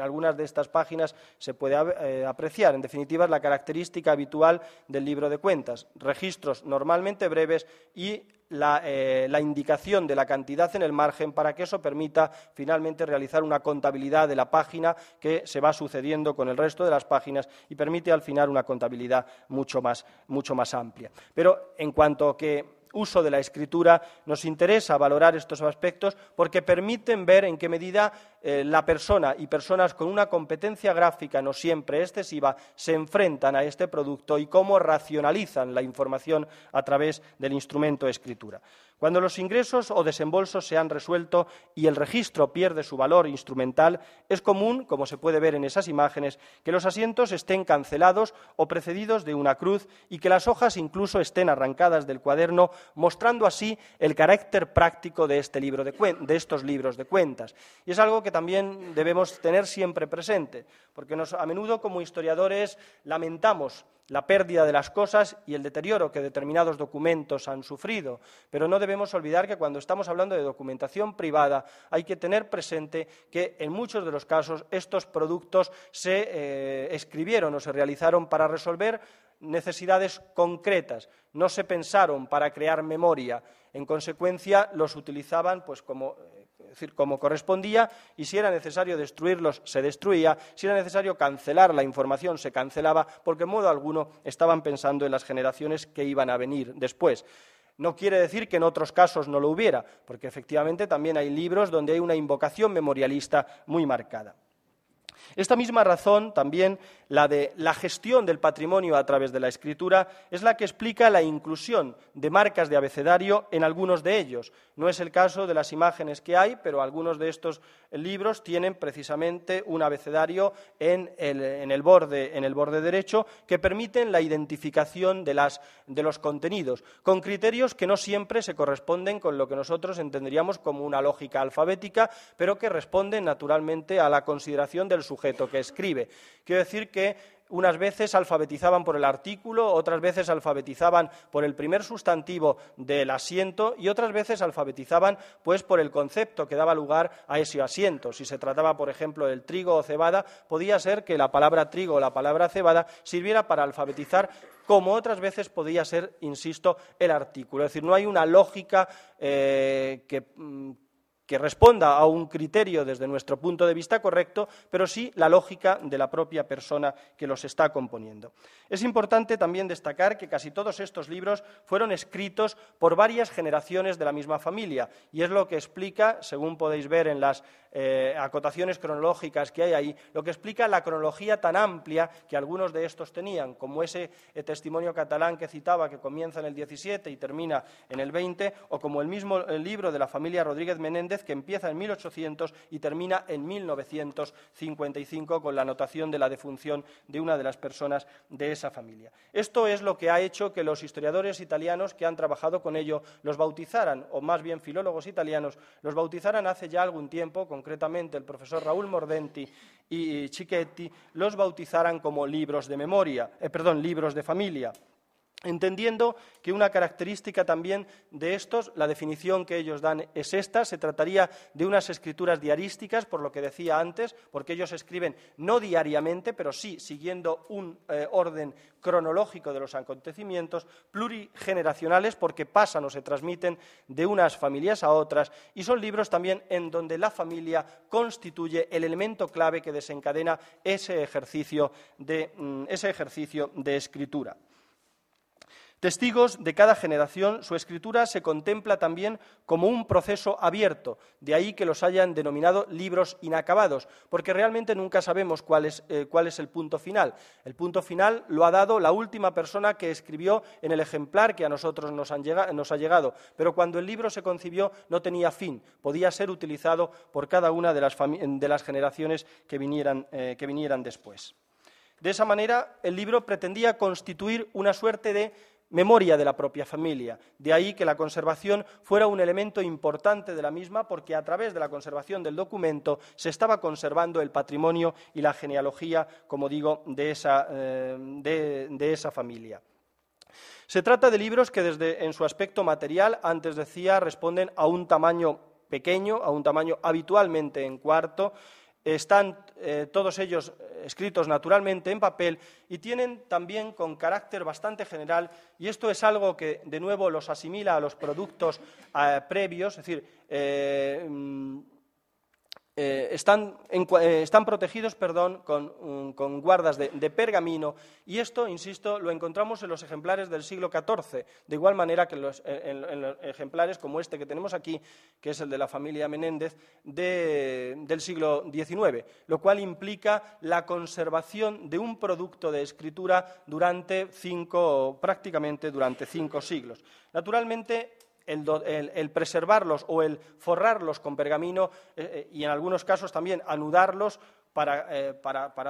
algunas de estas páginas se puede eh, apreciar, en definitiva, la característica habitual del libro de cuentas. Registros normalmente breves y la, eh, la, indicación de la cantidad en el margen para que eso permita finalmente realizar una contabilidad de la página que se va sucediendo con el resto de las páginas y permite al final una contabilidad mucho más, mucho más amplia. Pero en cuanto que uso de la escritura, nos interesa valorar estos aspectos porque permiten ver en qué medida eh, la persona y personas con una competencia gráfica no siempre excesiva se enfrentan a este producto y cómo racionalizan la información a través del instrumento escritura. Cuando los ingresos o desembolsos se han resuelto y el registro pierde su valor instrumental, es común, como se puede ver en esas imágenes, que los asientos estén cancelados o precedidos de una cruz y que las hojas incluso estén arrancadas del cuaderno, mostrando así el carácter práctico de, este libro de, estos libros de cuentas. Y es algo que también debemos tener siempre presente, porque a menudo como historiadores lamentamos la pérdida de las cosas y el deterioro que determinados documentos han sufrido. Pero no debemos olvidar que cuando estamos hablando de documentación privada hay que tener presente que en muchos de los casos estos productos se eh, escribieron o se realizaron para resolver necesidades concretas, no se pensaron para crear memoria. En consecuencia, los utilizaban pues, como eh, decir, como correspondía, y si era necesario destruirlos, se destruía, si era necesario cancelar la información, se cancelaba, porque en modo alguno estaban pensando en las generaciones que iban a venir después. No quiere decir que en otros casos no lo hubiera, porque efectivamente también hay libros donde hay una invocación memorialista muy marcada. Esta misma razón también la de la gestión del patrimonio a través de la escritura, es la que explica la inclusión de marcas de abecedario en algunos de ellos. No es el caso de las imágenes que hay, pero algunos de estos libros tienen precisamente un abecedario en el, borde, derecho que permiten la identificación de, de los contenidos, con criterios que no siempre se corresponden con lo que nosotros entenderíamos como una lógica alfabética, pero que responden naturalmente a la consideración del sujeto que escribe. Quiero decir que unas veces alfabetizaban por el artículo, otras veces alfabetizaban por el primer sustantivo del asiento y otras veces alfabetizaban pues por el concepto que daba lugar a ese asiento. Si se trataba, por ejemplo, del trigo o cebada, podía ser que la palabra trigo o la palabra cebada sirviera para alfabetizar como otras veces podía ser, insisto, el artículo. Es decir, no hay una lógica eh, que mm, que responda a un criterio desde nuestro punto de vista correcto, pero sí la lógica de la propia persona que los está componiendo. Es importante también destacar que casi todos estos libros fueron escritos por varias generaciones de la misma familia, y es lo que explica, según podéis ver en las eh, acotaciones cronológicas que hay ahí, lo que explica la cronología tan amplia que algunos de estos tenían, como ese eh, testimonio catalán que citaba que comienza en el 17 y termina en el 20, o como el mismo libro de la familia Rodríguez Menéndez, que empieza en 1800 y termina en 1955 con la anotación de la defunción de una de las personas de esa familia. Esto es lo que ha hecho que los historiadores italianos que han trabajado con ello los bautizaran, o más bien filólogos italianos, los bautizaran hace ya algún tiempo, concretamente el profesor Raúl Mordenti y Cicchetti los bautizaran como libros de memoria, eh, perdón, libros de familia. Entendiendo que una característica también de estos, la definición que ellos dan es esta, se trataría de unas escrituras diarísticas, por lo que decía antes, porque ellos escriben no diariamente, pero sí siguiendo un eh, orden cronológico de los acontecimientos, plurigeneracionales, porque pasan o se transmiten de unas familias a otras, y son libros también en donde la familia constituye el elemento clave que desencadena ese ejercicio de mm, escritura. Testigos de cada generación, su escritura se contempla también como un proceso abierto, de ahí que los hayan denominado libros inacabados, porque realmente nunca sabemos cuál es, eh, el punto final. El punto final lo ha dado la última persona que escribió en el ejemplar que a nosotros nos, ha llegado, pero cuando el libro se concibió no tenía fin, podía ser utilizado por cada una de las, generaciones que vinieran, eh, que vinieran después. De esa manera, el libro pretendía constituir una suerte de memoria de la propia familia. De ahí que la conservación fuera un elemento importante de la misma porque a través de la conservación del documento se estaba conservando el patrimonio y la genealogía, como digo, de esa, eh, de esa familia. Se trata de libros que desde en su aspecto material, antes decía, responden a un tamaño pequeño, a un tamaño habitualmente en cuarto, están eh, todos ellos eh, escritos naturalmente en papel y tienen también con carácter bastante general, y esto es algo que de nuevo los asimila a los productos eh, previos, es decir, mm, eh, eh, están, protegidos mm, con, guardas de, pergamino y esto, insisto, lo encontramos en los ejemplares del siglo XIV, de igual manera que eh, en los, ejemplares como este que tenemos aquí, que es el de la familia Menéndez, del siglo XIX, lo cual implica la conservación de un producto de escritura durante cinco, prácticamente durante cinco siglos. Naturalmente, el, preservarlos o el forrarlos con pergamino eh, eh, y en algunos casos también anudarlos para, eh,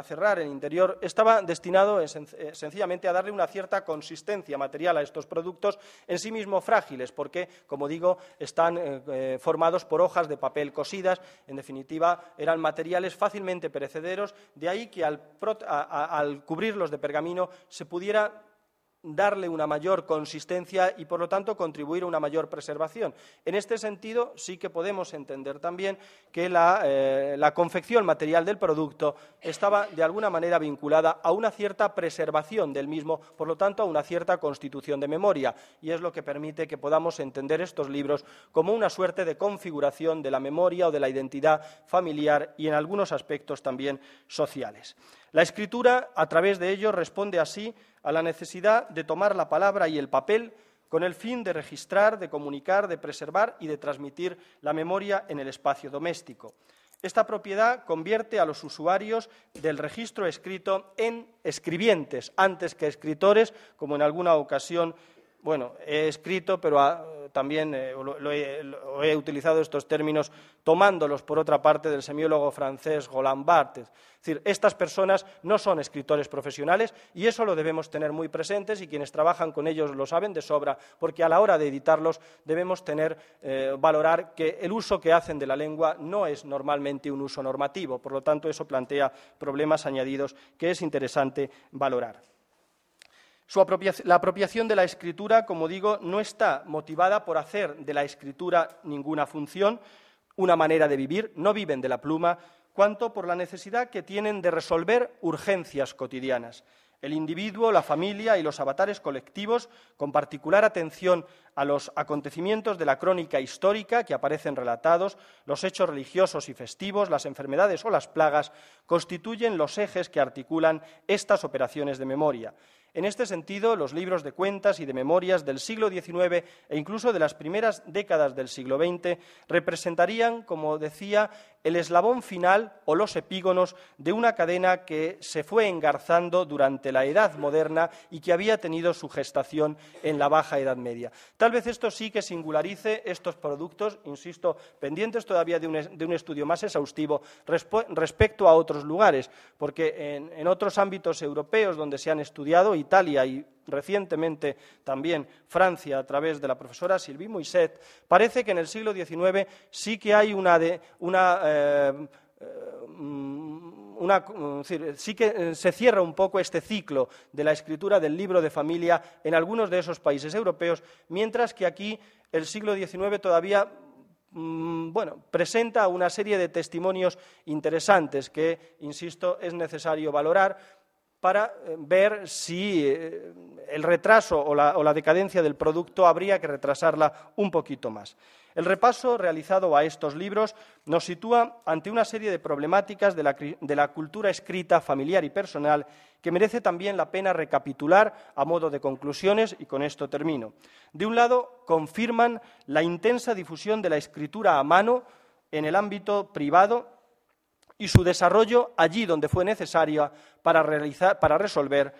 cerrar el interior, estaba destinado sencillamente a darle una cierta consistencia material a estos productos en sí mismos frágiles, porque, como digo, están formados por hojas de papel cosidas, en definitiva, eran materiales fácilmente perecederos, de ahí que al cubrirlos de pergamino se pudiera darle una mayor consistencia y, por lo tanto, contribuir a una mayor preservación. En este sentido, sí que podemos entender también que eh, la, confección material del producto estaba, de alguna manera, vinculada a una cierta preservación del mismo, por lo tanto, a una cierta constitución de memoria, y es lo que permite que podamos entender estos libros como una suerte de configuración de la memoria o de la identidad familiar y, en algunos aspectos, también sociales. La Escritura, a través de ello, responde así a la necesidad de tomar la palabra y el papel con el fin de registrar, de comunicar, de preservar y de transmitir la memoria en el espacio doméstico. Esta propiedad convierte a los usuarios del registro escrito en escribientes antes que escritores, como en alguna ocasión bueno, he escrito, pero ah, también eh, he, utilizado estos términos tomándolos por otra parte del semiólogo francés Roland Barthes. Es decir, estas personas no son escritores profesionales y eso lo debemos tener muy presentes y quienes trabajan con ellos lo saben de sobra, porque a la hora de editarlos debemos eh, valorar que el uso que hacen de la lengua no es normalmente un uso normativo. Por lo tanto, eso plantea problemas añadidos que es interesante valorar la apropiación de la escritura, como digo, no está motivada por hacer de la escritura ninguna función, una manera de vivir, no viven de la pluma, cuanto por la necesidad que tienen de resolver urgencias cotidianas. El individuo, la familia y los avatares colectivos, con particular atención a los acontecimientos de la crónica histórica que aparecen relatados, los hechos religiosos y festivos, las enfermedades o las plagas, constituyen los ejes que articulan estas operaciones de memoria. En este sentido, los libros de cuentas y de memorias del siglo XIX e incluso de las primeras décadas del siglo XX representarían, como decía, el eslabón final o los epígonos de una cadena que se fue engarzando durante la Edad Moderna y que había tenido su gestación en la Baja Edad Media. Tal vez esto sí que singularice estos productos, insisto, pendientes todavía de un, estudio más exhaustivo respecto a otros lugares, porque en, en otros ámbitos europeos donde se han estudiado, Italia y recientemente también Francia a través de la profesora Sylvie Moisset, parece que en el siglo XIX sí que hay una, eh, eh, sí que eh, se cierra un poco este ciclo de la escritura del libro de familia en algunos de esos países europeos, mientras que aquí el siglo XIX todavía mm, presenta una serie de testimonios interesantes que, insisto, es necesario valorar para eh, ver si eh, el retraso o la, decadencia del producto habría que retrasarla un poquito más. El repaso realizado a estos libros nos sitúa ante una serie de problemáticas de la cultura escrita, familiar y personal que merece también la pena recapitular a modo de conclusiones, y con esto termino. De un lado, confirman la intensa difusión de la escritura a mano en el ámbito privado y su desarrollo allí donde fue necesario para, para resolver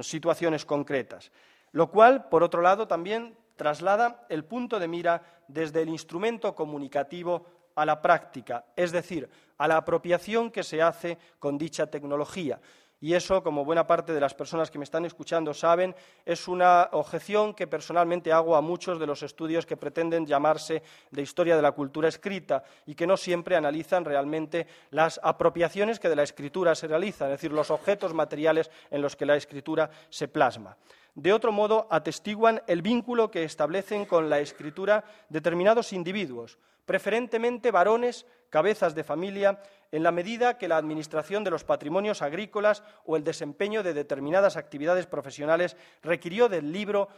situaciones concretas. Lo cual, por otro lado, también traslada el punto de mira desde el instrumento comunicativo a la práctica, es decir, a la apropiación que se hace con dicha tecnología. Y eso, como buena parte de las personas que me están escuchando saben, es una objeción que personalmente hago a muchos de los estudios que pretenden llamarse de historia de la cultura escrita y que no siempre analizan realmente las apropiaciones que de la escritura se realizan, es decir, los objetos materiales en los que la escritura se plasma. De otro modo, atestiguan el vínculo que establecen con la escritura determinados individuos, preferentemente varones, cabezas de familia, en la medida que la administración de los patrimonios agrícolas o el desempeño de determinadas actividades profesionales requirió del libro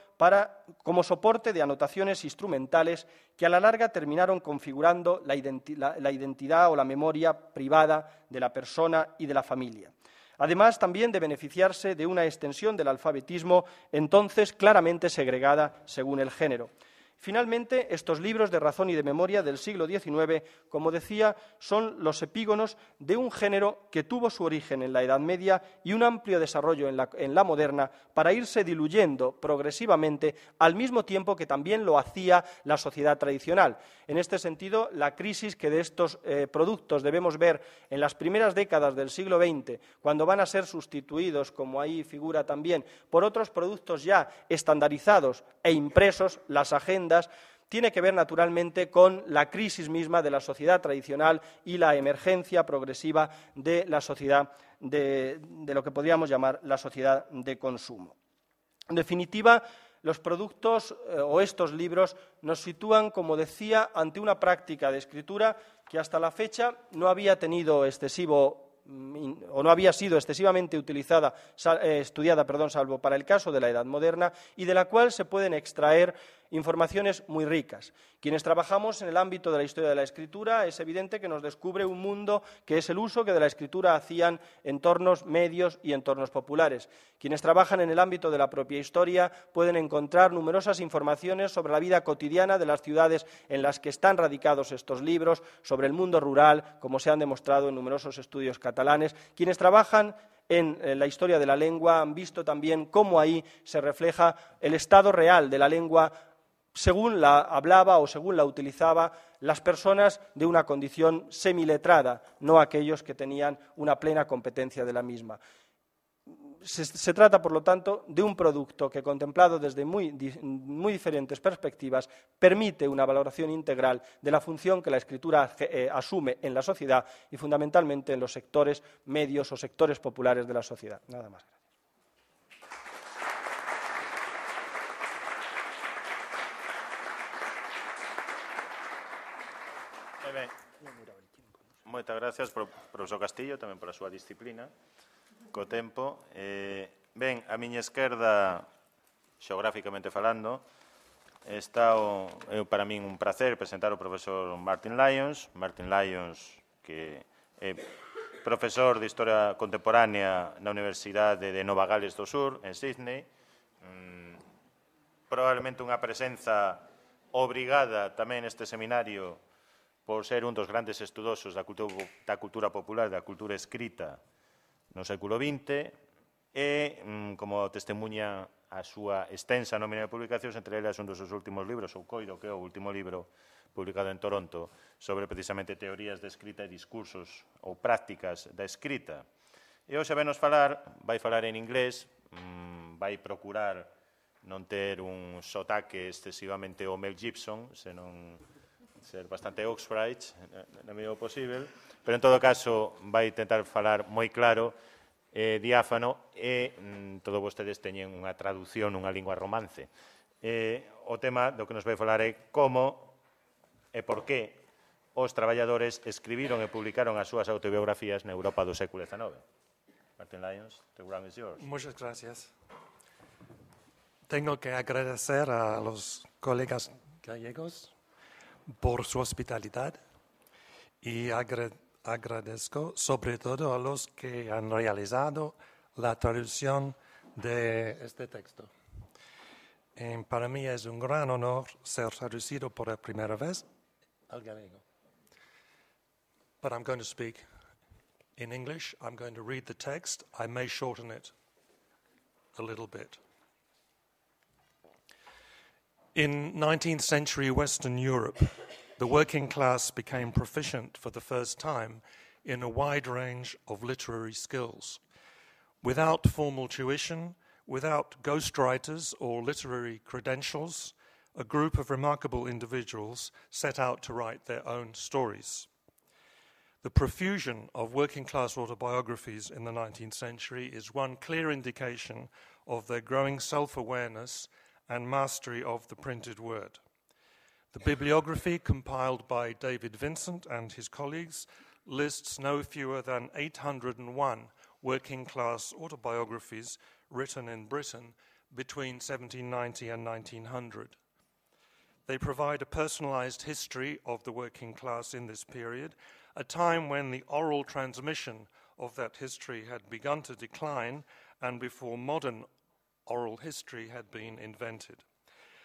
como soporte de anotaciones instrumentales que a la larga terminaron configurando la identidad o la memoria privada de la persona y de la familia además también de beneficiarse de una extensión del alfabetismo entonces claramente segregada según el género. Finalmente, estos libros de razón y de memoria del siglo XIX, como decía, son los epígonos de un género que tuvo su origen en la Edad Media y un amplio desarrollo en la, moderna para irse diluyendo progresivamente al mismo tiempo que también lo hacía la sociedad tradicional. En este sentido, la crisis que de estos eh, productos debemos ver en las primeras décadas del siglo XX, cuando van a ser sustituidos, como ahí figura también, por otros productos ya estandarizados e impresos, las agendas tiene que ver naturalmente con la crisis misma de la sociedad tradicional y la emergencia progresiva de la sociedad de, lo que podríamos llamar la sociedad de consumo. En definitiva, los productos eh, o estos libros nos sitúan, como decía, ante una práctica de escritura que hasta la fecha no había tenido excesivo mm, o no había sido excesivamente utilizada, eh, estudiada, perdón, salvo para el caso de la Edad Moderna, y de la cual se pueden extraer informaciones muy ricas. Quienes trabajamos en el ámbito de la historia de la escritura, es evidente que nos descubre un mundo que es el uso que de la escritura hacían entornos medios y entornos populares. Quienes trabajan en el ámbito de la propia historia pueden encontrar numerosas informaciones sobre la vida cotidiana de las ciudades en las que están radicados estos libros, sobre el mundo rural, como se han demostrado en numerosos estudios catalanes. Quienes trabajan en eh, la historia de la lengua han visto también cómo ahí se refleja el estado real de la lengua según la hablaba o según la utilizaba las personas de una condición semiletrada, no aquellos que tenían una plena competencia de la misma. Se, trata, por lo tanto, de un producto que, contemplado desde muy, diferentes perspectivas, permite una valoración integral de la función que la escritura eh, asume en la sociedad y, fundamentalmente, en los sectores medios o sectores populares de la sociedad. Nada más. Ben, moitas gracias, profesor Castillo, tamén pola súa disciplina. Co tempo, eh, ben, a miña esquerda, xeográficamente falando, está o, eu, para min un placer presentar o profesor Martin Lyons. Martin Lyons, que é profesor de Historia Contemporánea na Universidade de Nova Gales do Sur, en Sydney. Mm, probablemente unha presenza obrigada tamén neste seminario por ser un dos grandes estudosos da cultura, da cultura popular da cultura escrita no século XX e, mm, como testemunha a súa extensa nómina de publicacións, entre elas un dos seus últimos libros, o Coido, que é o último libro publicado en Toronto, sobre precisamente teorías de escrita e discursos ou prácticas da escrita. E hoxe venos falar, vai falar en inglés, mm, vai procurar non ter un sotaque excesivamente o Mel Gibson, senón ser bastante Oxfridge, na mellor posible, pero en todo caso vai tentar falar moi claro, eh, diáfano, e mm, todos vostedes teñen unha traducción nunha lingua romance. Eh, o tema do que nos vai falar é como e por que os traballadores escribiron e publicaron as súas autobiografías na Europa do século XIX. Martin Lyons, the ground is yours. Muchas gracias. Tengo que agradecer a los colegas gallegos por su hospitalidad y agradezco sobre todo a los que han realizado la traducción de este texto. Eh, para mí es un gran honor ser traducido por la primera vez al gallego. But I'm going to speak in English. I'm going to read the text. I may shorten it a little bit. In 19th century Western Europe, the working class became proficient for the first time in a wide range of literary skills. Without formal tuition, without ghostwriters or literary credentials, a group of remarkable individuals set out to write their own stories. The profusion of working class autobiographies in the 19th century is one clear indication of their growing self awareness and mastery of the printed word. The bibliography compiled by David Vincent and his colleagues lists no fewer than 801 working class autobiographies written in Britain between 1790 and 1900. They provide a personalized history of the working class in this period, a time when the oral transmission of that history had begun to decline and before modern oral history had been invented.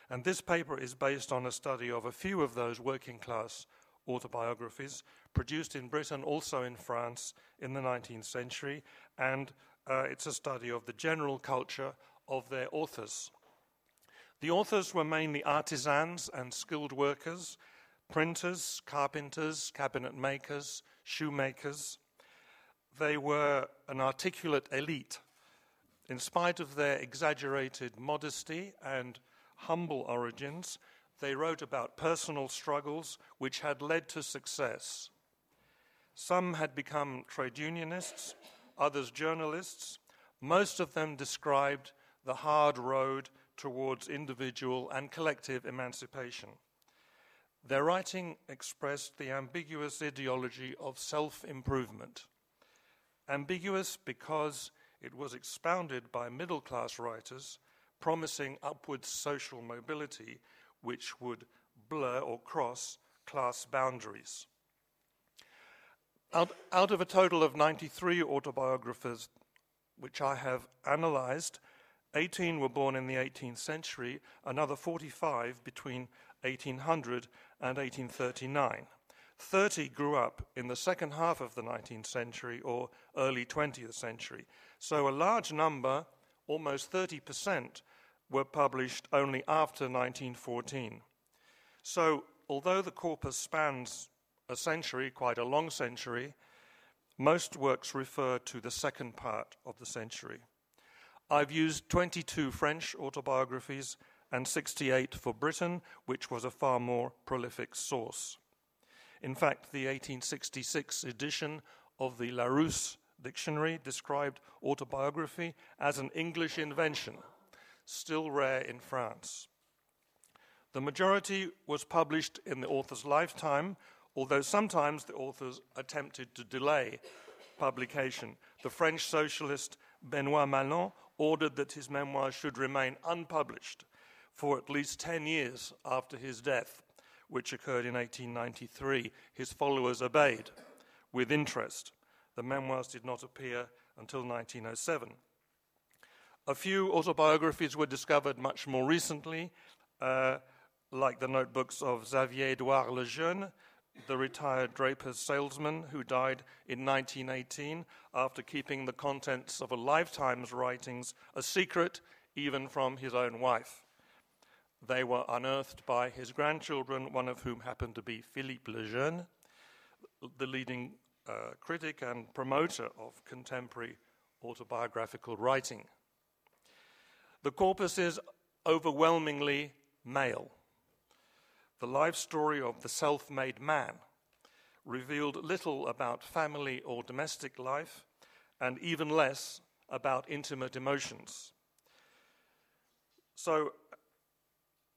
And this paper is based on a study of a few of those working class autobiographies produced in Britain, also in France, in the 19th century, and uh, it's a study of the general culture of their authors. The authors were mainly artisans and skilled workers, printers, carpenters, cabinet makers, shoemakers. They were an articulate elite in spite of their exaggerated modesty and humble origins, they wrote about personal struggles which had led to success. Some had become trade unionists, others journalists. Most of them described the hard road towards individual and collective emancipation. Their writing expressed the ambiguous ideology of self improvement. Ambiguous because it was expounded by middle class writers promising upward social mobility which would blur or cross class boundaries. Out, out, of a total of 93 autobiographers which I have analyzed, 18 were born in the 18th century, another 45 between 1800 and 1839. 30 grew up in the second half of the 19th century or early 20th century. So a large number, almost 30%, were published only after 1914. So although the corpus spans a century, quite a long century, most works refer to the second part of the century. I've used 22 French autobiographies and 68 for Britain, which was a far more prolific source. In fact, the 1866 edition of the Larousse Dictionary described autobiography as an English invention, still rare in France. The majority was published in the author's lifetime, although sometimes the authors attempted to delay publication. The French socialist Benoit Malon ordered that his memoirs should remain unpublished for at least 10 years after his death, which occurred in 1893. His followers obeyed with interest. The memoirs did not appear until 1907. A few autobiographies were discovered much more recently, uh, like the notebooks of Xavier Edouard Lejeune, the retired draper's salesman who died in 1918 after keeping the contents of a lifetime's writings a secret even from his own wife. They were unearthed by his grandchildren, one of whom happened to be Philippe Lejeune, the leading critic and promoter of contemporary autobiographical writing. The corpus is overwhelmingly male. The life story of the self made man revealed little about family or domestic life, and even less about intimate emotions. So,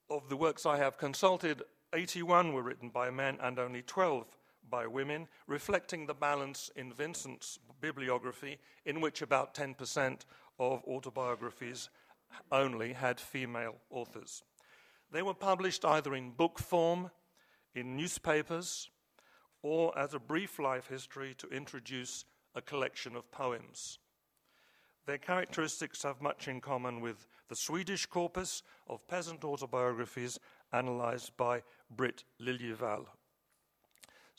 of the works I have consulted, 81 were written by men and only 12 by women, reflecting the balance in Vincent's bibliography, in which about 10% of autobiographies only had female authors. They were published either in book form, in newspapers, or as a brief life history to introduce a collection of poems. Their characteristics have much in common with the Swedish corpus of peasant autobiographies analyzed by Britt Liljeval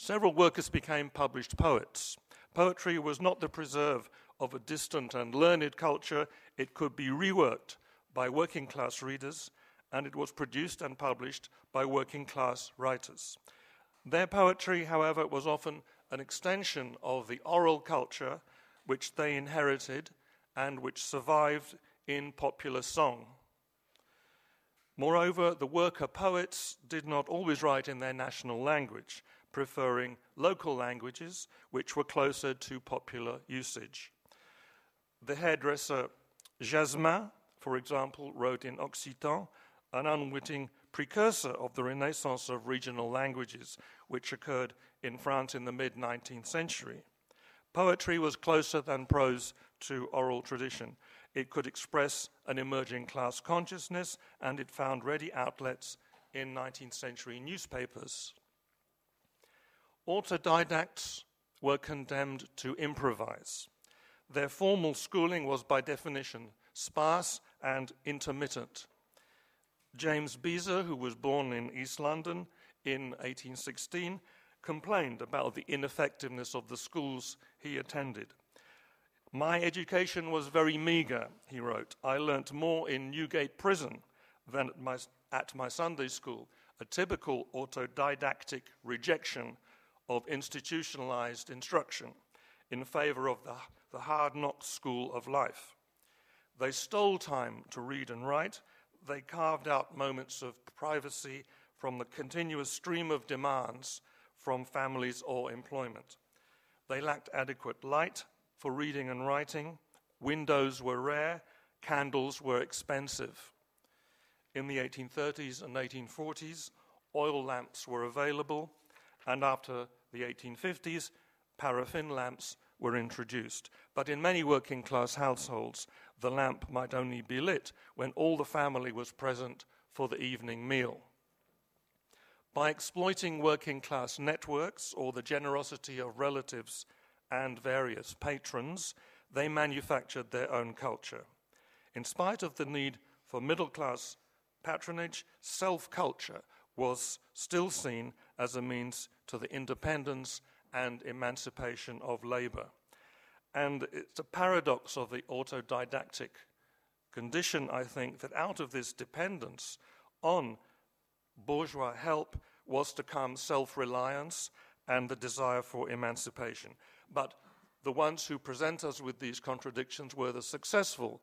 Several workers became published poets. Poetry was not the preserve of a distant and learned culture, it could be reworked by working class readers, and it was produced and published by working class writers. Their poetry, however, was often an extension of the oral culture which they inherited and which survived in popular song. Moreover, the worker poets did not always write in their national language preferring local languages which were closer to popular usage. The hairdresser Jasmin, for example, wrote in Occitan, an unwitting precursor of the renaissance of regional languages, which occurred in France in the mid 19th century. Poetry was closer than prose to oral tradition. It could express an emerging class consciousness, and it found ready outlets in 19th century newspapers. Autodidacts were condemned to improvise. Their formal schooling was, by definition, sparse and intermittent. James Beezer, who was born in East London in 1816, complained about the ineffectiveness of the schools he attended. My education was very meagre, he wrote. I learnt more in Newgate Prison than at my, at my Sunday school, a typical autodidactic rejection of institutionalized instruction in favor of the, the hard knock school of life. They stole time to read and write. They carved out moments of privacy from the continuous stream of demands from families or employment. They lacked adequate light for reading and writing. Windows were rare. Candles were expensive. In the 1830s and 1840s, oil lamps were available, and after the 1850s, paraffin lamps were introduced. But in many working class households, the lamp might only be lit when all the family was present for the evening meal. By exploiting working class networks or the generosity of relatives and various patrons, they manufactured their own culture. In spite of the need for middle class patronage, self culture was still seen as a means to the independence and emancipation of labor. And it's a paradox of the autodidactic condition, I think, that out of this dependence on bourgeois help was to come self reliance and the desire for emancipation. But the ones who present us with these contradictions were the successful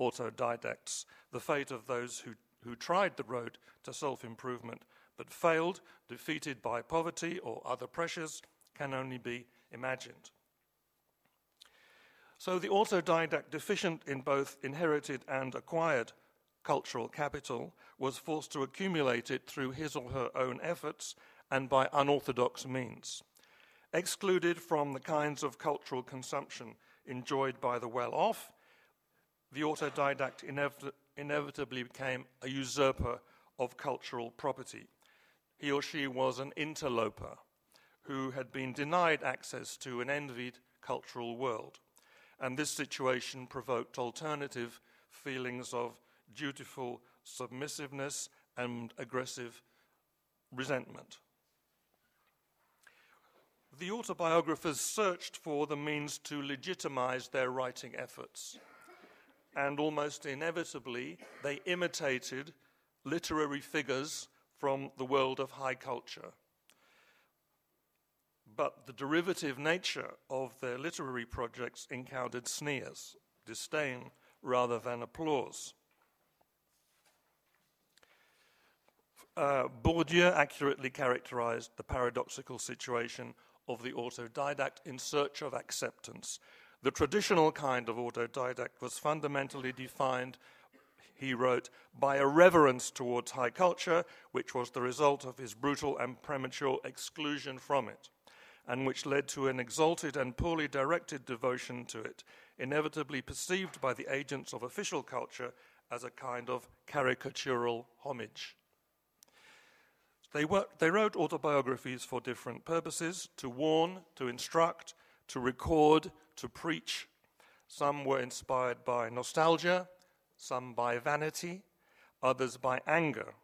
autodidacts. The fate of those who, who tried the road to self improvement that failed, defeated by poverty or other pressures, can only be imagined. So the autodidact, deficient in both inherited and acquired cultural capital, was forced to accumulate it through his or her own efforts and by unorthodox means. Excluded from the kinds of cultural consumption enjoyed by the well off, the autodidact inevitably became a usurper of cultural property he or she was an interloper who had been denied access to an envied cultural world. And this situation provoked alternative feelings of dutiful submissiveness and aggressive resentment. The autobiographers searched for the means to legitimize their writing efforts, and almost inevitably they imitated literary figures from the world of high culture. But the derivative nature of their literary projects encountered sneers, disdain rather than applause. Uh, Bourdieu accurately characterized the paradoxical situation of the autodidact in search of acceptance. The traditional kind of autodidact was fundamentally defined he wrote, by a reverence towards high culture, which was the result of his brutal and premature exclusion from it, and which led to an exalted and poorly directed devotion to it, inevitably perceived by the agents of official culture as a kind of caricatural homage. They, they, wrote autobiographies for different purposes to warn, to instruct, to record, to preach. Some were inspired by nostalgia, some by vanity, others by anger.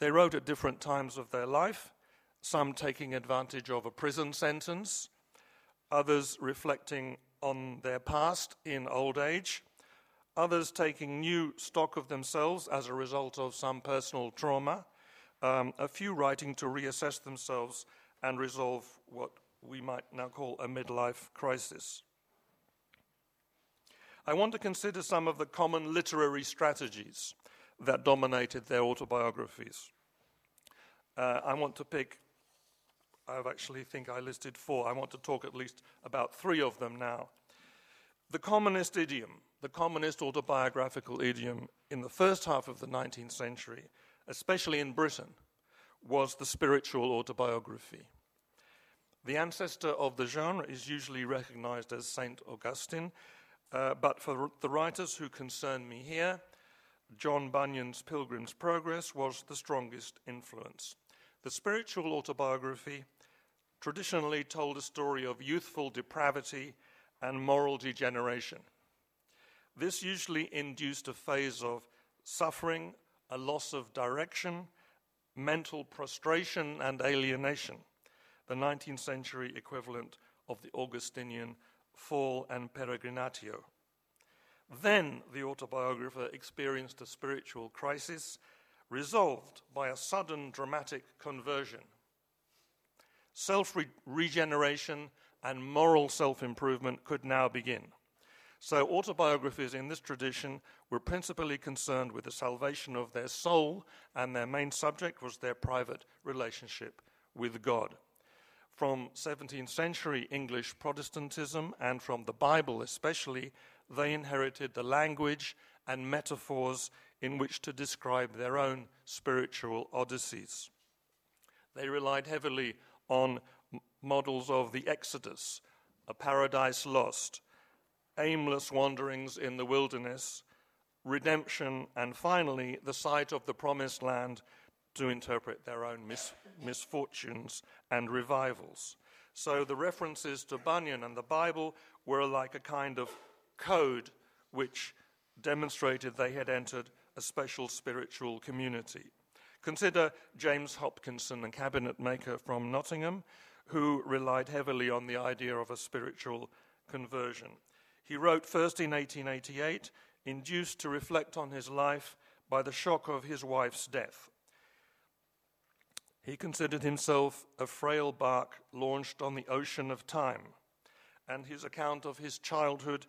They wrote at different times of their life, some taking advantage of a prison sentence, others reflecting on their past in old age, others taking new stock of themselves as a result of some personal trauma, um, a few writing to reassess themselves and resolve what we might now call a midlife crisis. I want to consider some of the common literary strategies that dominated their autobiographies. Uh, I want to pick, I actually think I listed four. I want to talk at least about three of them now. The commonest idiom, the commonest autobiographical idiom in the first half of the 19th century, especially in Britain, was the spiritual autobiography. The ancestor of the genre is usually recognized as St. Augustine, uh, but for the writers who concern me here, John Bunyan's Pilgrim's Progress was the strongest influence. The spiritual autobiography traditionally told a story of youthful depravity and moral degeneration. This usually induced a phase of suffering, a loss of direction, mental prostration, and alienation, the 19th century equivalent of the Augustinian Fall and Peregrinatio. Then the autobiographer experienced a spiritual crisis resolved by a sudden dramatic conversion. Self regeneration and moral self improvement could now begin. So, autobiographies in this tradition were principally concerned with the salvation of their soul, and their main subject was their private relationship with God from 17th century English Protestantism and from the Bible especially, they inherited the language and metaphors in which to describe their own spiritual odysseys. They relied heavily on models of the Exodus, a paradise lost, aimless wanderings in the wilderness, redemption, and finally, the sight of the promised land to interpret their own mis- misfortunes and revivals. So the references to Bunyan and the Bible were like a kind of code which demonstrated they had entered a special spiritual community. Consider James Hopkinson, a cabinet maker from Nottingham, who relied heavily on the idea of a spiritual conversion. He wrote first in 1888, induced to reflect on his life by the shock of his wife's death. He considered himself a frail bark launched on the ocean of time, and his account of his childhood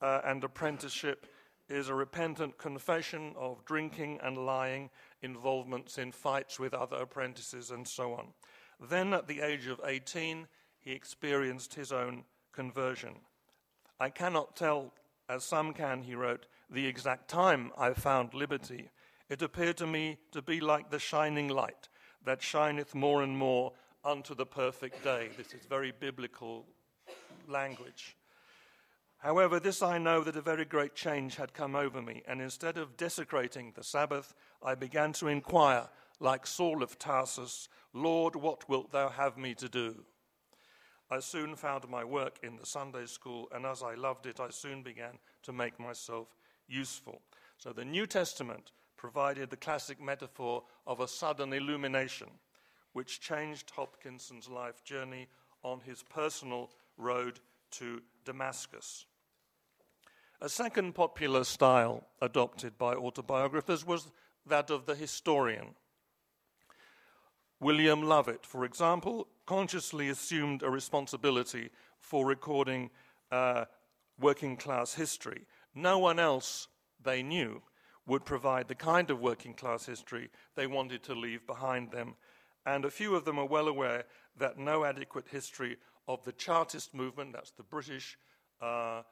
uh, and apprenticeship is a repentant confession of drinking and lying, involvements in fights with other apprentices, and so on. Then, at the age of 18, he experienced his own conversion. I cannot tell, as some can, he wrote, the exact time I found liberty. It appeared to me to be like the shining light that shineth more and more unto the perfect day. This is very biblical language. However, this I know that a very great change had come over me, and instead of desecrating the Sabbath, I began to inquire, like Saul of Tarsus, Lord, what wilt thou have me to do? I soon found my work in the Sunday school, and as I loved it, I soon began to make myself useful. So the New Testament provided the classic metaphor of a sudden illumination, which changed Hopkinson's life journey on his personal road to Damascus. A second popular style adopted by autobiographers was that of the historian. William Lovett, for example, consciously assumed a responsibility for recording uh, working class history. No one else they knew would provide the kind of working class history they wanted to leave behind them. And a few of them are well aware that no adequate history of the Chartist movement, that's the British, uh,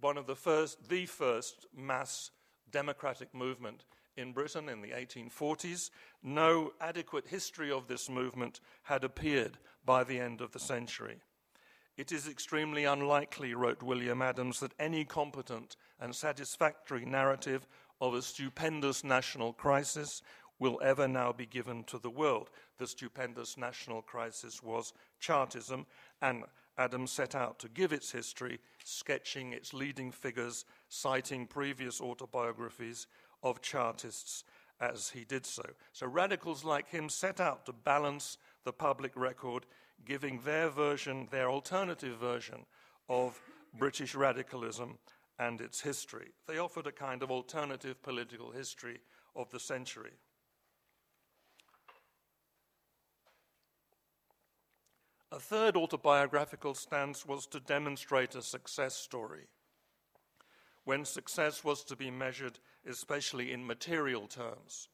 one of the first, the first mass democratic movement in Britain in the 1840s, no adequate history of this movement had appeared by the end of the century. It is extremely unlikely, wrote William Adams, that any competent and satisfactory narrative of a stupendous national crisis will ever now be given to the world. The stupendous national crisis was Chartism, and Adam set out to give its history, sketching its leading figures, citing previous autobiographies of Chartists as he did so. So radicals like him set out to balance the public record, giving their version, their alternative version of British radicalism and its history. They offered a kind of alternative political history of the century. A third autobiographical stance was to demonstrate a success story, when success was to be measured especially in material terms.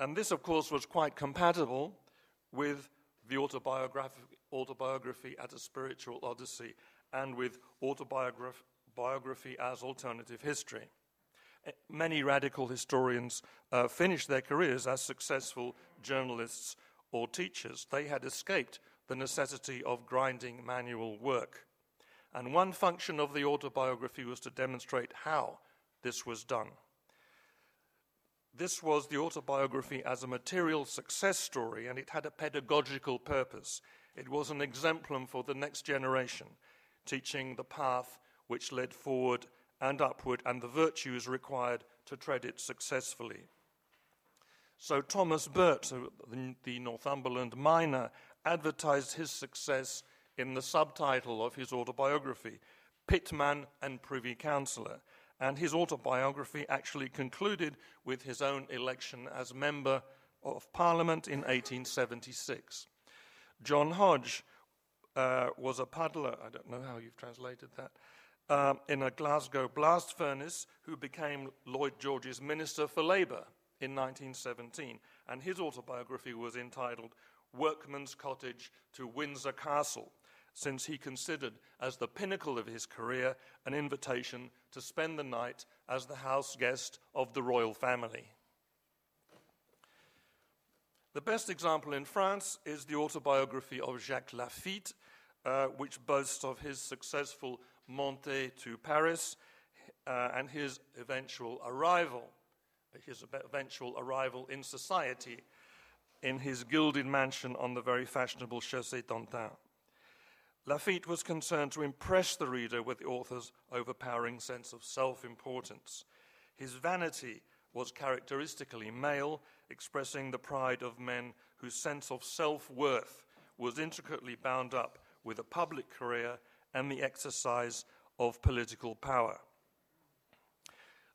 And this, of course, was quite compatible with the autobiography, autobiography at a spiritual odyssey and with autobiograph- biography as alternative history. Eh, many radical historians uh, finished their careers as successful journalists or teachers. They had escaped the necessity of grinding manual work. And one function of the autobiography was to demonstrate how this was done. This was the autobiography as a material success story, and it had a pedagogical purpose. It was an exemplum for the next generation, teaching the path which led forward and upward, and the virtues required to tread it successfully. So Thomas Burt, the Northumberland miner, advertised his success in the subtitle of his autobiography, Pitman and Privy Councillor. And his autobiography actually concluded with his own election as Member of Parliament in 1876. John Hodge uh, was a paddler, I don't know how you've translated that, um, in a Glasgow blast furnace who became Lloyd George's Minister for Labour in 1917. And his autobiography was entitled Workman's Cottage to Windsor Castle, since he considered as the pinnacle of his career an invitation to spend the night as the house guest of the royal family. The best example in France is the autobiography of Jacques Lafitte, uh, which boasts of his successful Monte to Paris uh, and his eventual arrival, his eventual arrival in society in his gilded mansion on the very fashionable Chaussée d'Antin. Lafitte was concerned to impress the reader with the author's overpowering sense of self importance. His vanity was characteristically male, expressing the pride of men whose sense of self worth was intricately bound up with a public career and the exercise of political power.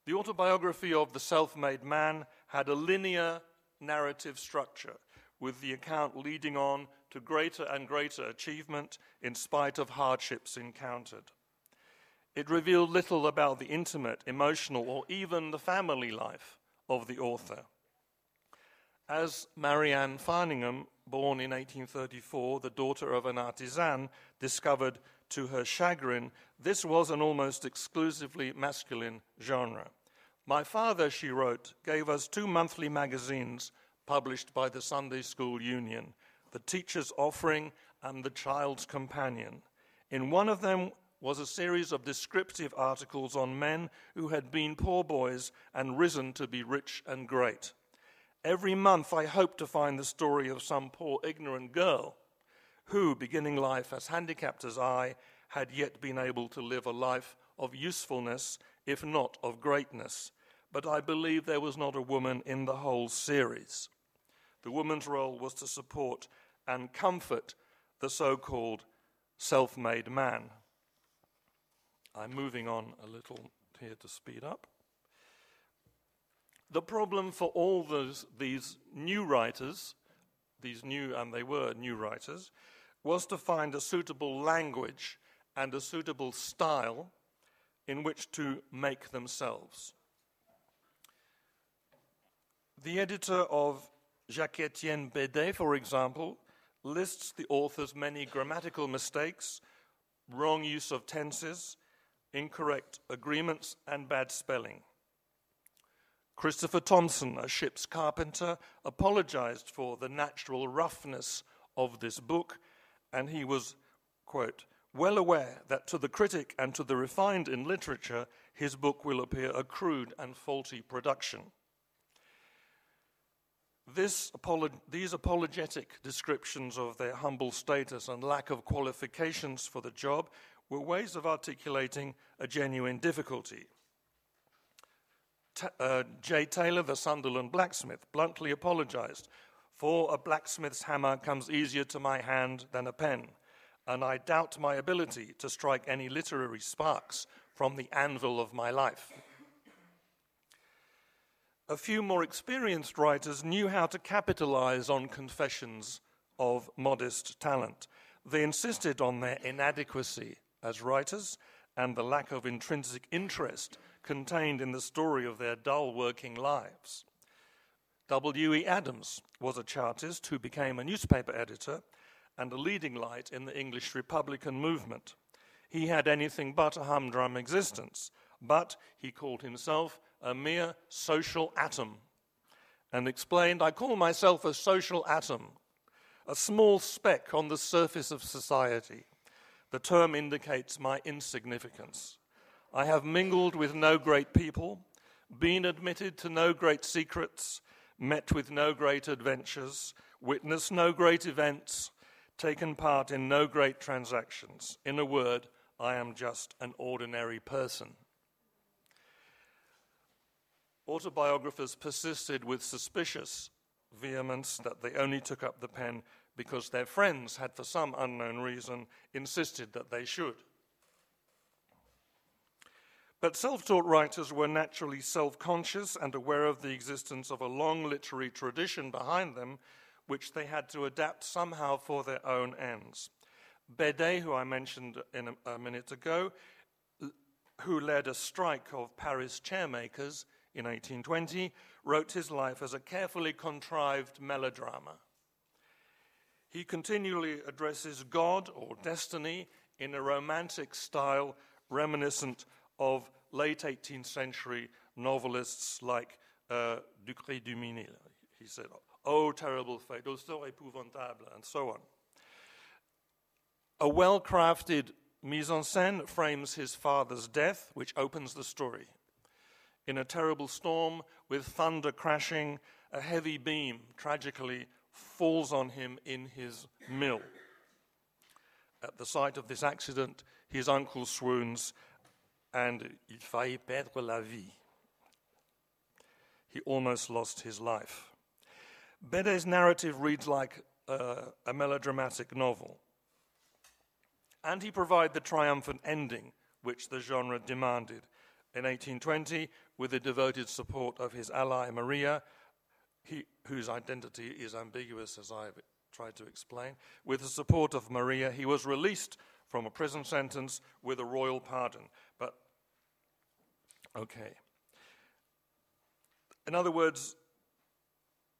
The autobiography of the self made man had a linear narrative structure, with the account leading on to greater and greater achievement in spite of hardships encountered. It revealed little about the intimate, emotional, or even the family life of the author. As Marianne Farningham, born in 1834, the daughter of an artisan, discovered to her chagrin, this was an almost exclusively masculine genre. My father, she wrote, gave us two monthly magazines published by the Sunday School Union The Teacher's Offering and The Child's Companion. In one of them was a series of descriptive articles on men who had been poor boys and risen to be rich and great. Every month I hoped to find the story of some poor ignorant girl who, beginning life as handicapped as I, had yet been able to live a life of usefulness, if not of greatness. But I believe there was not a woman in the whole series. The woman's role was to support and comfort the so called self made man. I'm moving on a little here to speed up. The problem for all those, these new writers these new, and they were new writers, was to find a suitable language and a suitable style in which to make themselves. The editor of Jacques Etienne Bédet, for example, lists the author's many grammatical mistakes, wrong use of tenses, incorrect agreements, and bad spelling. Christopher Thompson, a ship's carpenter, apologized for the natural roughness of this book, and he was, quote, well aware that to the critic and to the refined in literature, his book will appear a crude and faulty production. these apologetic descriptions of their humble status and lack of qualifications for the job were ways of articulating a genuine difficulty. T- uh, J. Taylor, the Sunderland blacksmith, bluntly apologized, for a blacksmith's hammer comes easier to my hand than a pen, and I doubt my ability to strike any literary sparks from the anvil of my life. A few more experienced writers knew how to capitalize on confessions of modest talent. They insisted on their inadequacy as writers and the lack of intrinsic interest contained in the story of their dull working lives. W.E. Adams was a Chartist who became a newspaper editor and a leading light in the English Republican movement. He had anything but a humdrum existence, but he called himself a mere social atom and explained I call myself a social atom, a small speck on the surface of society. The term indicates my insignificance. I have mingled with no great people, been admitted to no great secrets, met with no great adventures, witnessed no great events, taken part in no great transactions. In a word, I am just an ordinary person. Autobiographers persisted with suspicious vehemence that they only took up the pen because their friends had, for some unknown reason, insisted that they should. But self taught writers were naturally self conscious and aware of the existence of a long literary tradition behind them, which they had to adapt somehow for their own ends. Bede, who I mentioned a, a minute ago, who led a strike of Paris chairmakers in 1820, wrote his life as a carefully contrived melodrama. He continually addresses God or destiny in a romantic style reminiscent of late 18th century novelists like uh, Ducré du Mesnil. He said, Oh, terrible fate, oh, so épouvantable, and so on. A well crafted mise en scène frames his father's death, which opens the story. In a terrible storm, with thunder crashing, a heavy beam tragically falls on him in his mill. At the sight of this accident, his uncle swoons and il faillit perdre la vie. He almost lost his life. Bede's narrative reads like uh, a melodramatic novel. And he provided the triumphant ending which the genre demanded. In 1820, with the devoted support of his ally Maria, he, whose identity is ambiguous as I've tried to explain, with the support of Maria, he was released from a prison sentence with a royal pardon. But Okay. In other words,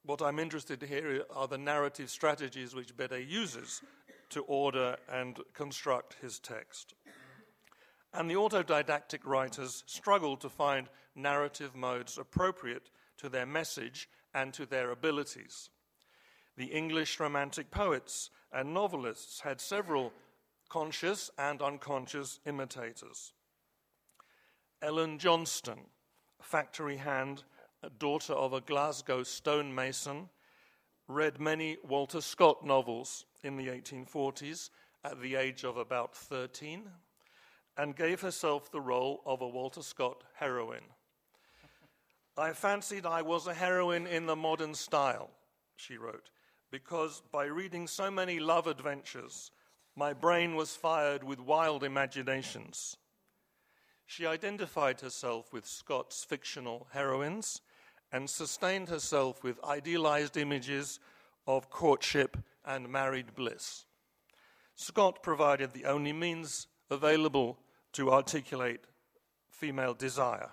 what I'm interested to here are the narrative strategies which Bede uses to order and construct his text. And the autodidactic writers struggle to find narrative modes appropriate to their message and to their abilities. The English Romantic poets and novelists had several conscious and unconscious imitators. Ellen Johnston, factory hand, daughter of a Glasgow stonemason, read many Walter Scott novels in the 1840s at the age of about 13 and gave herself the role of a Walter Scott heroine. I fancied I was a heroine in the modern style, she wrote, because by reading so many love adventures, my brain was fired with wild imaginations. She identified herself with Scott's fictional heroines and sustained herself with idealized images of courtship and married bliss. Scott provided the only means available to articulate female desire.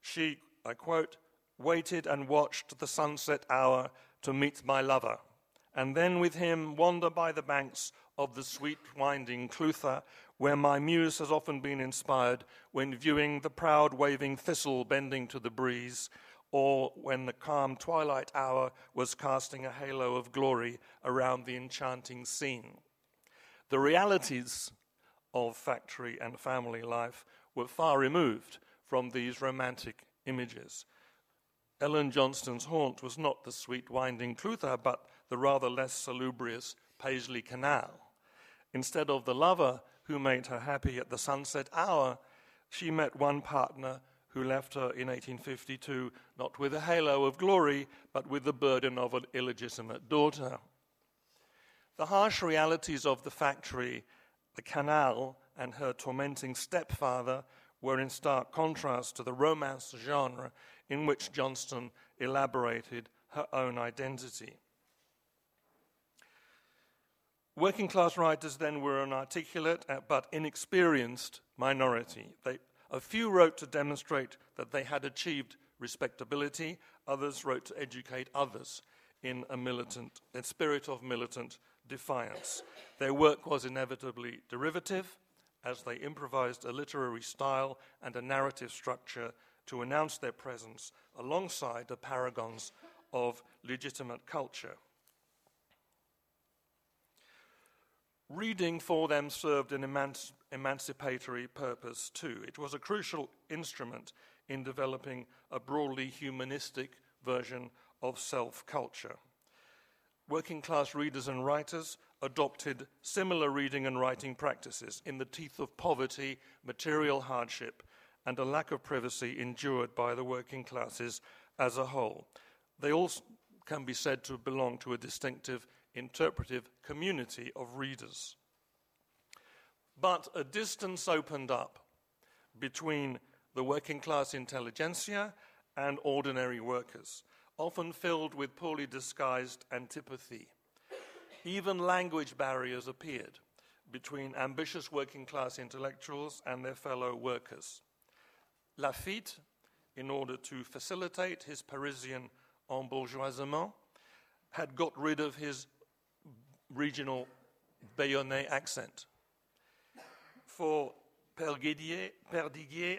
She, I quote, waited and watched the sunset hour to meet my lover, and then with him wander by the banks of the sweet winding Clutha, where my muse has often been inspired when viewing the proud waving thistle bending to the breeze, or when the calm twilight hour was casting a halo of glory around the enchanting scene. The realities of factory and family life were far removed from these romantic images. Ellen Johnston's haunt was not the sweet winding Clutha, but the rather less salubrious Paisley Canal. Instead of the lover who made her happy at the sunset hour, she met one partner who left her in 1852 not with a halo of glory, but with the burden of an illegitimate daughter. The harsh realities of the factory, the canal, and her tormenting stepfather were in stark contrast to the romance genre in which Johnston elaborated her own identity. Working class writers then were an articulate uh, but inexperienced minority. They, a few wrote to demonstrate that they had achieved respectability, others wrote to educate others in a militant, a spirit of militant defiance. Their work was inevitably derivative, as they improvised a literary style and a narrative structure to announce their presence alongside the paragons of legitimate culture. Reading for them served an emanci- emancipatory purpose too. It was a crucial instrument in developing a broadly humanistic version of self culture. Working class readers and writers adopted similar reading and writing practices in the teeth of poverty, material hardship, and a lack of privacy endured by the working classes as a whole. They all can be said to belong to a distinctive interpretive community of readers. But a distance opened up between the working class intelligentsia and ordinary workers, often filled with poorly disguised antipathy. Even language barriers appeared between ambitious working class intellectuals and their fellow workers. Lafitte, in order to facilitate his Parisian embourgeoisement, had got rid of his regional Bayonnais accent. For Perdiguer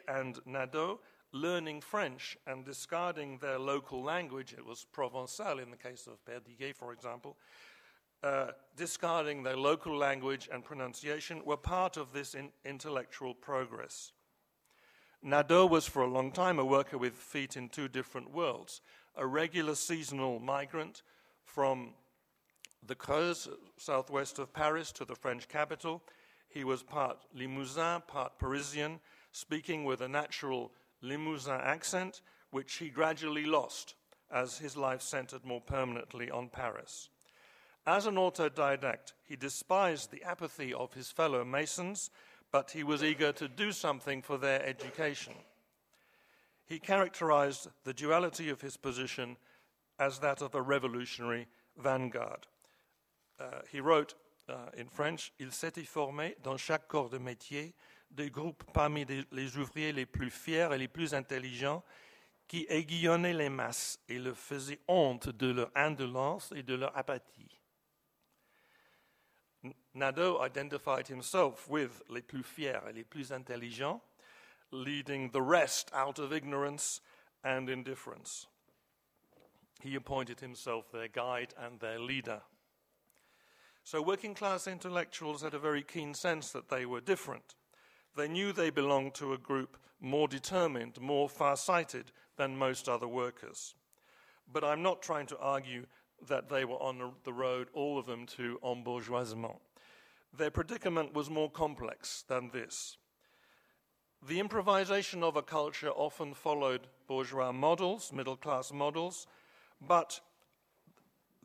and Nadeau, learning French and discarding their local language, it was Provençal in the case of Perdiguer, for example, uh, discarding their local language and pronunciation were part of this in intellectual progress. Nadeau was for a long time a worker with feet in two different worlds a regular seasonal migrant from the Creuse, southwest of Paris, to the French capital. He was part Limousin, part Parisian, speaking with a natural Limousin accent, which he gradually lost as his life centered more permanently on Paris. As an autodidact, he despised the apathy of his fellow Masons, but he was eager to do something for their education. He characterized the duality of his position as that of a revolutionary vanguard. Euh, he wrote euh, in French, il s'était formé dans chaque corps de métier des groupes parmi les ouvriers les plus fiers et les plus intelligents qui aiguillonnaient les masses et le faisaient honte de leur indolence et de leur apathie. Nadeau identified himself with les plus fiers et les plus intelligents, leading the rest out of ignorance and indifference. He appointed himself their guide and their leader. So working class intellectuals had a very keen sense that they were different. They knew they belonged to a group more determined, more far-sighted than most other workers. But I'm not trying to argue that they were on the road, all of them, to embourgeoisement. Their predicament was more complex than this. The improvisation of a culture often followed bourgeois models, middle class models, but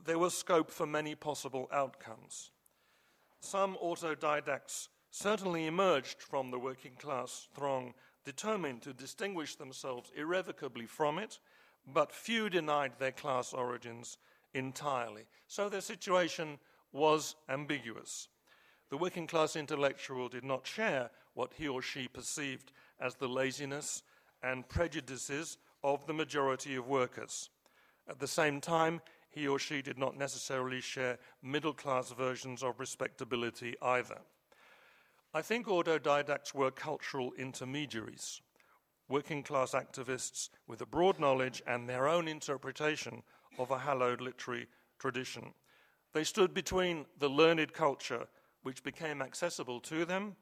there was scope for many possible outcomes. Some autodidacts certainly emerged from the working class throng determined to distinguish themselves irrevocably from it, but few denied their class origins entirely. So their situation was ambiguous. The working class intellectual did not share what he or she perceived as the laziness and prejudices of the majority of workers. At the same time, he or she did not necessarily share middle class versions of respectability either. I think autodidacts were cultural intermediaries, working class activists with a broad knowledge and their own interpretation of a hallowed literary tradition. They stood between the learned culture, which became accessible to them,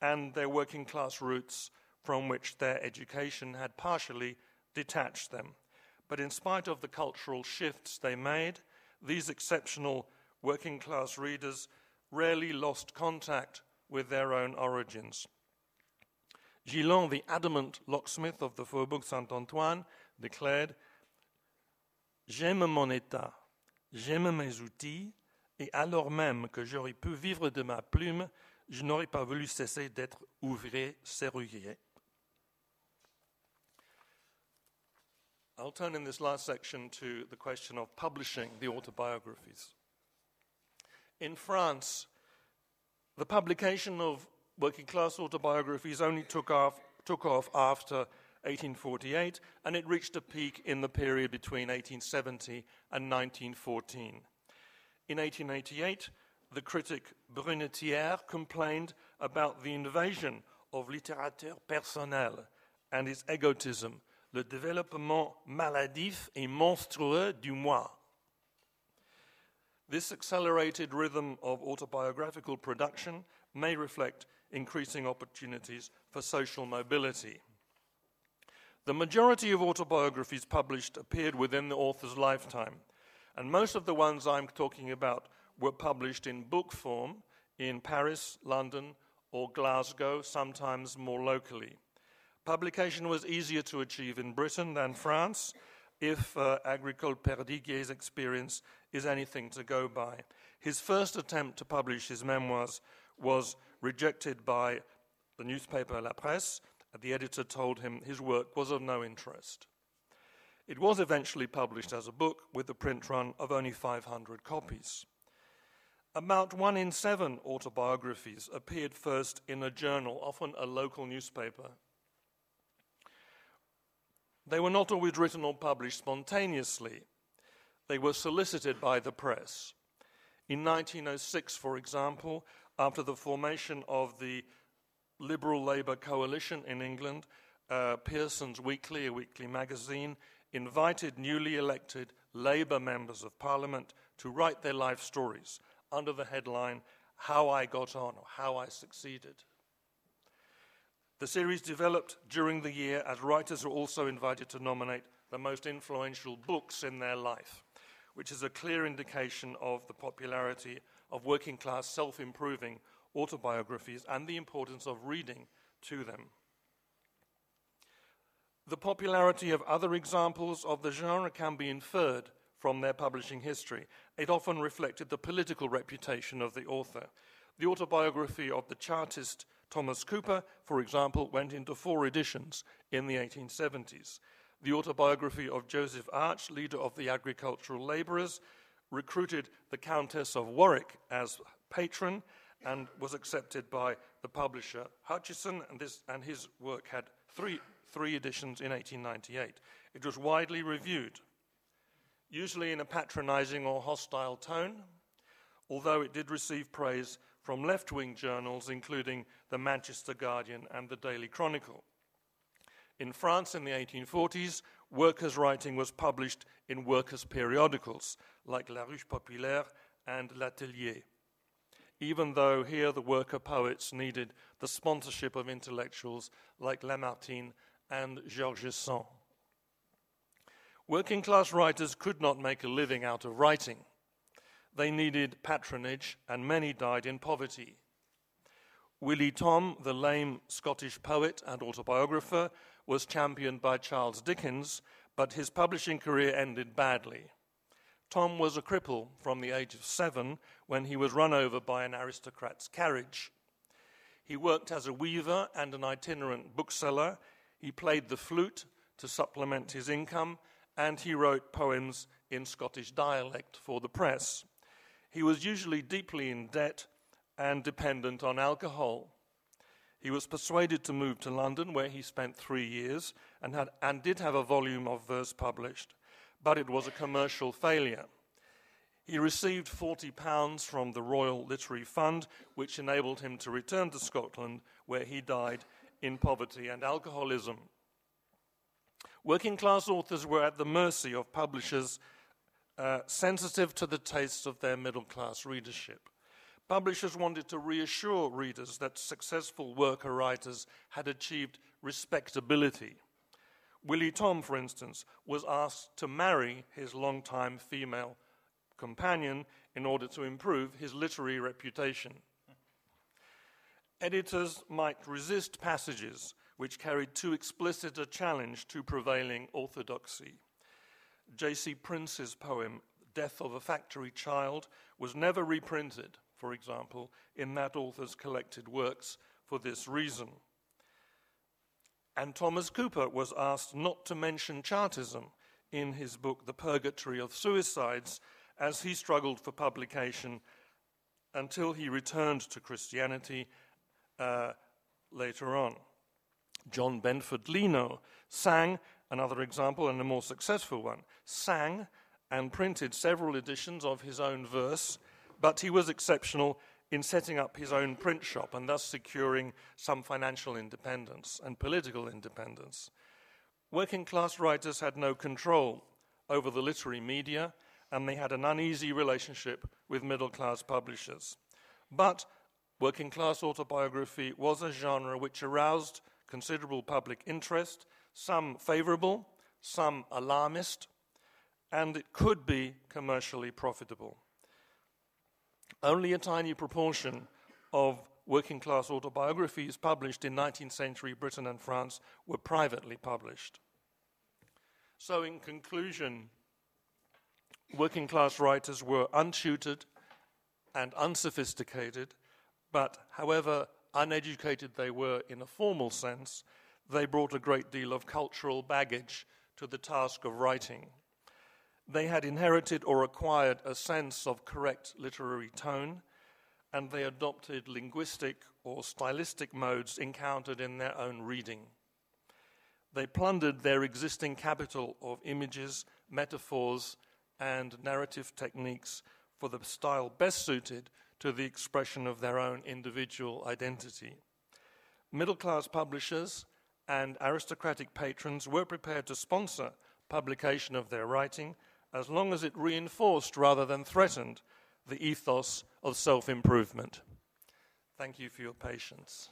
and their working class roots, from which their education had partially detached them. But in spite of the cultural shifts they made, these exceptional working class readers rarely lost contact with their own origins. Gillon, the adamant locksmith of the Faubourg Saint Antoine, declared, J'aime mon état, j'aime mes outils, et alors même que j'aurais pu vivre de ma plume, je n'aurais pas voulu cesser d'être ouvrier serrurier. I'll turn in this last section to the question of publishing the autobiographies. In France, the publication of working class autobiographies only took off, took off after 1848 and it reached a peak in the period between 1870 and 1914. In 1888, the critic Brunetière complained about the invasion of littérature personnelle and its egotism le développement maladif et monstrueux du moi. This accelerated rhythm of autobiographical production may reflect increasing opportunities for social mobility. The majority of autobiographies published appeared within the author's lifetime, and most of the ones I'm talking about were published in book form in Paris, London, or Glasgow, sometimes more locally. Publication was easier to achieve in Britain than France, if uh, Agricole Perdiguier's experience is anything to go by. His first attempt to publish his memoirs was rejected by the newspaper La Presse, the editor told him his work was of no interest. It was eventually published as a book with a print run of only 500 copies. About one in seven autobiographies appeared first in a journal, often a local newspaper they were not always written or published spontaneously, they were solicited by the press. In 1906, for example, after the formation of the Liberal Labour coalition in England, uh, Pearson's Weekly, a weekly magazine, invited newly elected Labour members of Parliament to write their life stories under the headline, How I Got On or How I Succeeded. The series developed during the year as writers are also invited to nominate the most influential books in their life, which is a clear indication of the popularity of working class self improving autobiographies and the importance of reading to them. The popularity of other examples of the genre can be inferred from their publishing history. It often reflected the political reputation of the author. The autobiography of the Chartist Thomas Cooper, for example, went into four editions in the 1870s. The autobiography of Joseph Arch, leader of the agricultural labourers, recruited the Countess of Warwick as patron and was accepted by the publisher Hutchison, and, this, and his work had three, three editions in 1898. It was widely reviewed, usually in a patronising or hostile tone, although it did receive praise from left wing journals, including the Manchester Guardian and the Daily Chronicle. In France in the 1840s, workers' writing was published in workers' periodicals like La Ruche Populaire and L'Atelier, even though here the worker poets needed the sponsorship of intellectuals like Lamartine and Georges Sand. Working class writers could not make a living out of writing. They needed patronage, and many died in poverty. Willie Tom, the lame Scottish poet and autobiographer, was championed by Charles Dickens, but his publishing career ended badly. Tom was a cripple from the age of seven when he was run over by an aristocrat's carriage. He worked as a weaver and an itinerant bookseller. He played the flute to supplement his income, and he wrote poems in Scottish dialect for the press. He was usually deeply in debt and dependent on alcohol. He was persuaded to move to London, where he spent three years and, had, and did have a volume of verse published, but it was a commercial failure. He received £40 from the Royal Literary Fund, which enabled him to return to Scotland, where he died in poverty and alcoholism. Working class authors were at the mercy of publishers uh, sensitive to the tastes of their middle class readership. Publishers wanted to reassure readers that successful worker writers had achieved respectability. Willie Tom, for instance, was asked to marry his long-time female companion in order to improve his literary reputation. Editors might resist passages which carried too explicit a challenge to prevailing orthodoxy. J.C. Prince's poem, Death of a Factory Child, was never reprinted, for example, in that author's collected works for this reason. And Thomas Cooper was asked not to mention Chartism in his book, The Purgatory of Suicides, as he struggled for publication until he returned to Christianity uh, later on. John Benford Leno sang Another example, and a more successful one, sang and printed several editions of his own verse, but he was exceptional in setting up his own print shop and thus securing some financial independence and political independence. Working class writers had no control over the literary media and they had an uneasy relationship with middle class publishers. But working class autobiography was a genre which aroused considerable public interest some favorable, some alarmist, and it could be commercially profitable. Only a tiny proportion of working class autobiographies published in 19th century Britain and France were privately published. So, in conclusion, working class writers were untutored and unsophisticated, but however uneducated they were in a formal sense, they brought a great deal of cultural baggage to the task of writing. They had inherited or acquired a sense of correct literary tone, and they adopted linguistic or stylistic modes encountered in their own reading. They plundered their existing capital of images, metaphors, and narrative techniques for the style best suited to the expression of their own individual identity. Middle class publishers and aristocratic patrons were prepared to sponsor publication of their writing as long as it reinforced rather than threatened the ethos of self improvement. Thank you for your patience.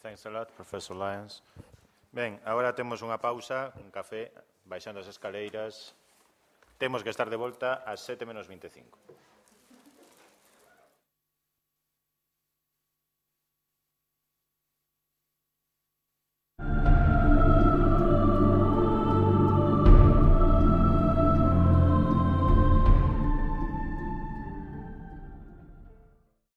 Thanks a lot, Professor Lyons. Ben, agora temos unha pausa, un café, baixando as escaleiras, tenemos que estar de vuelta a 7 menos 25.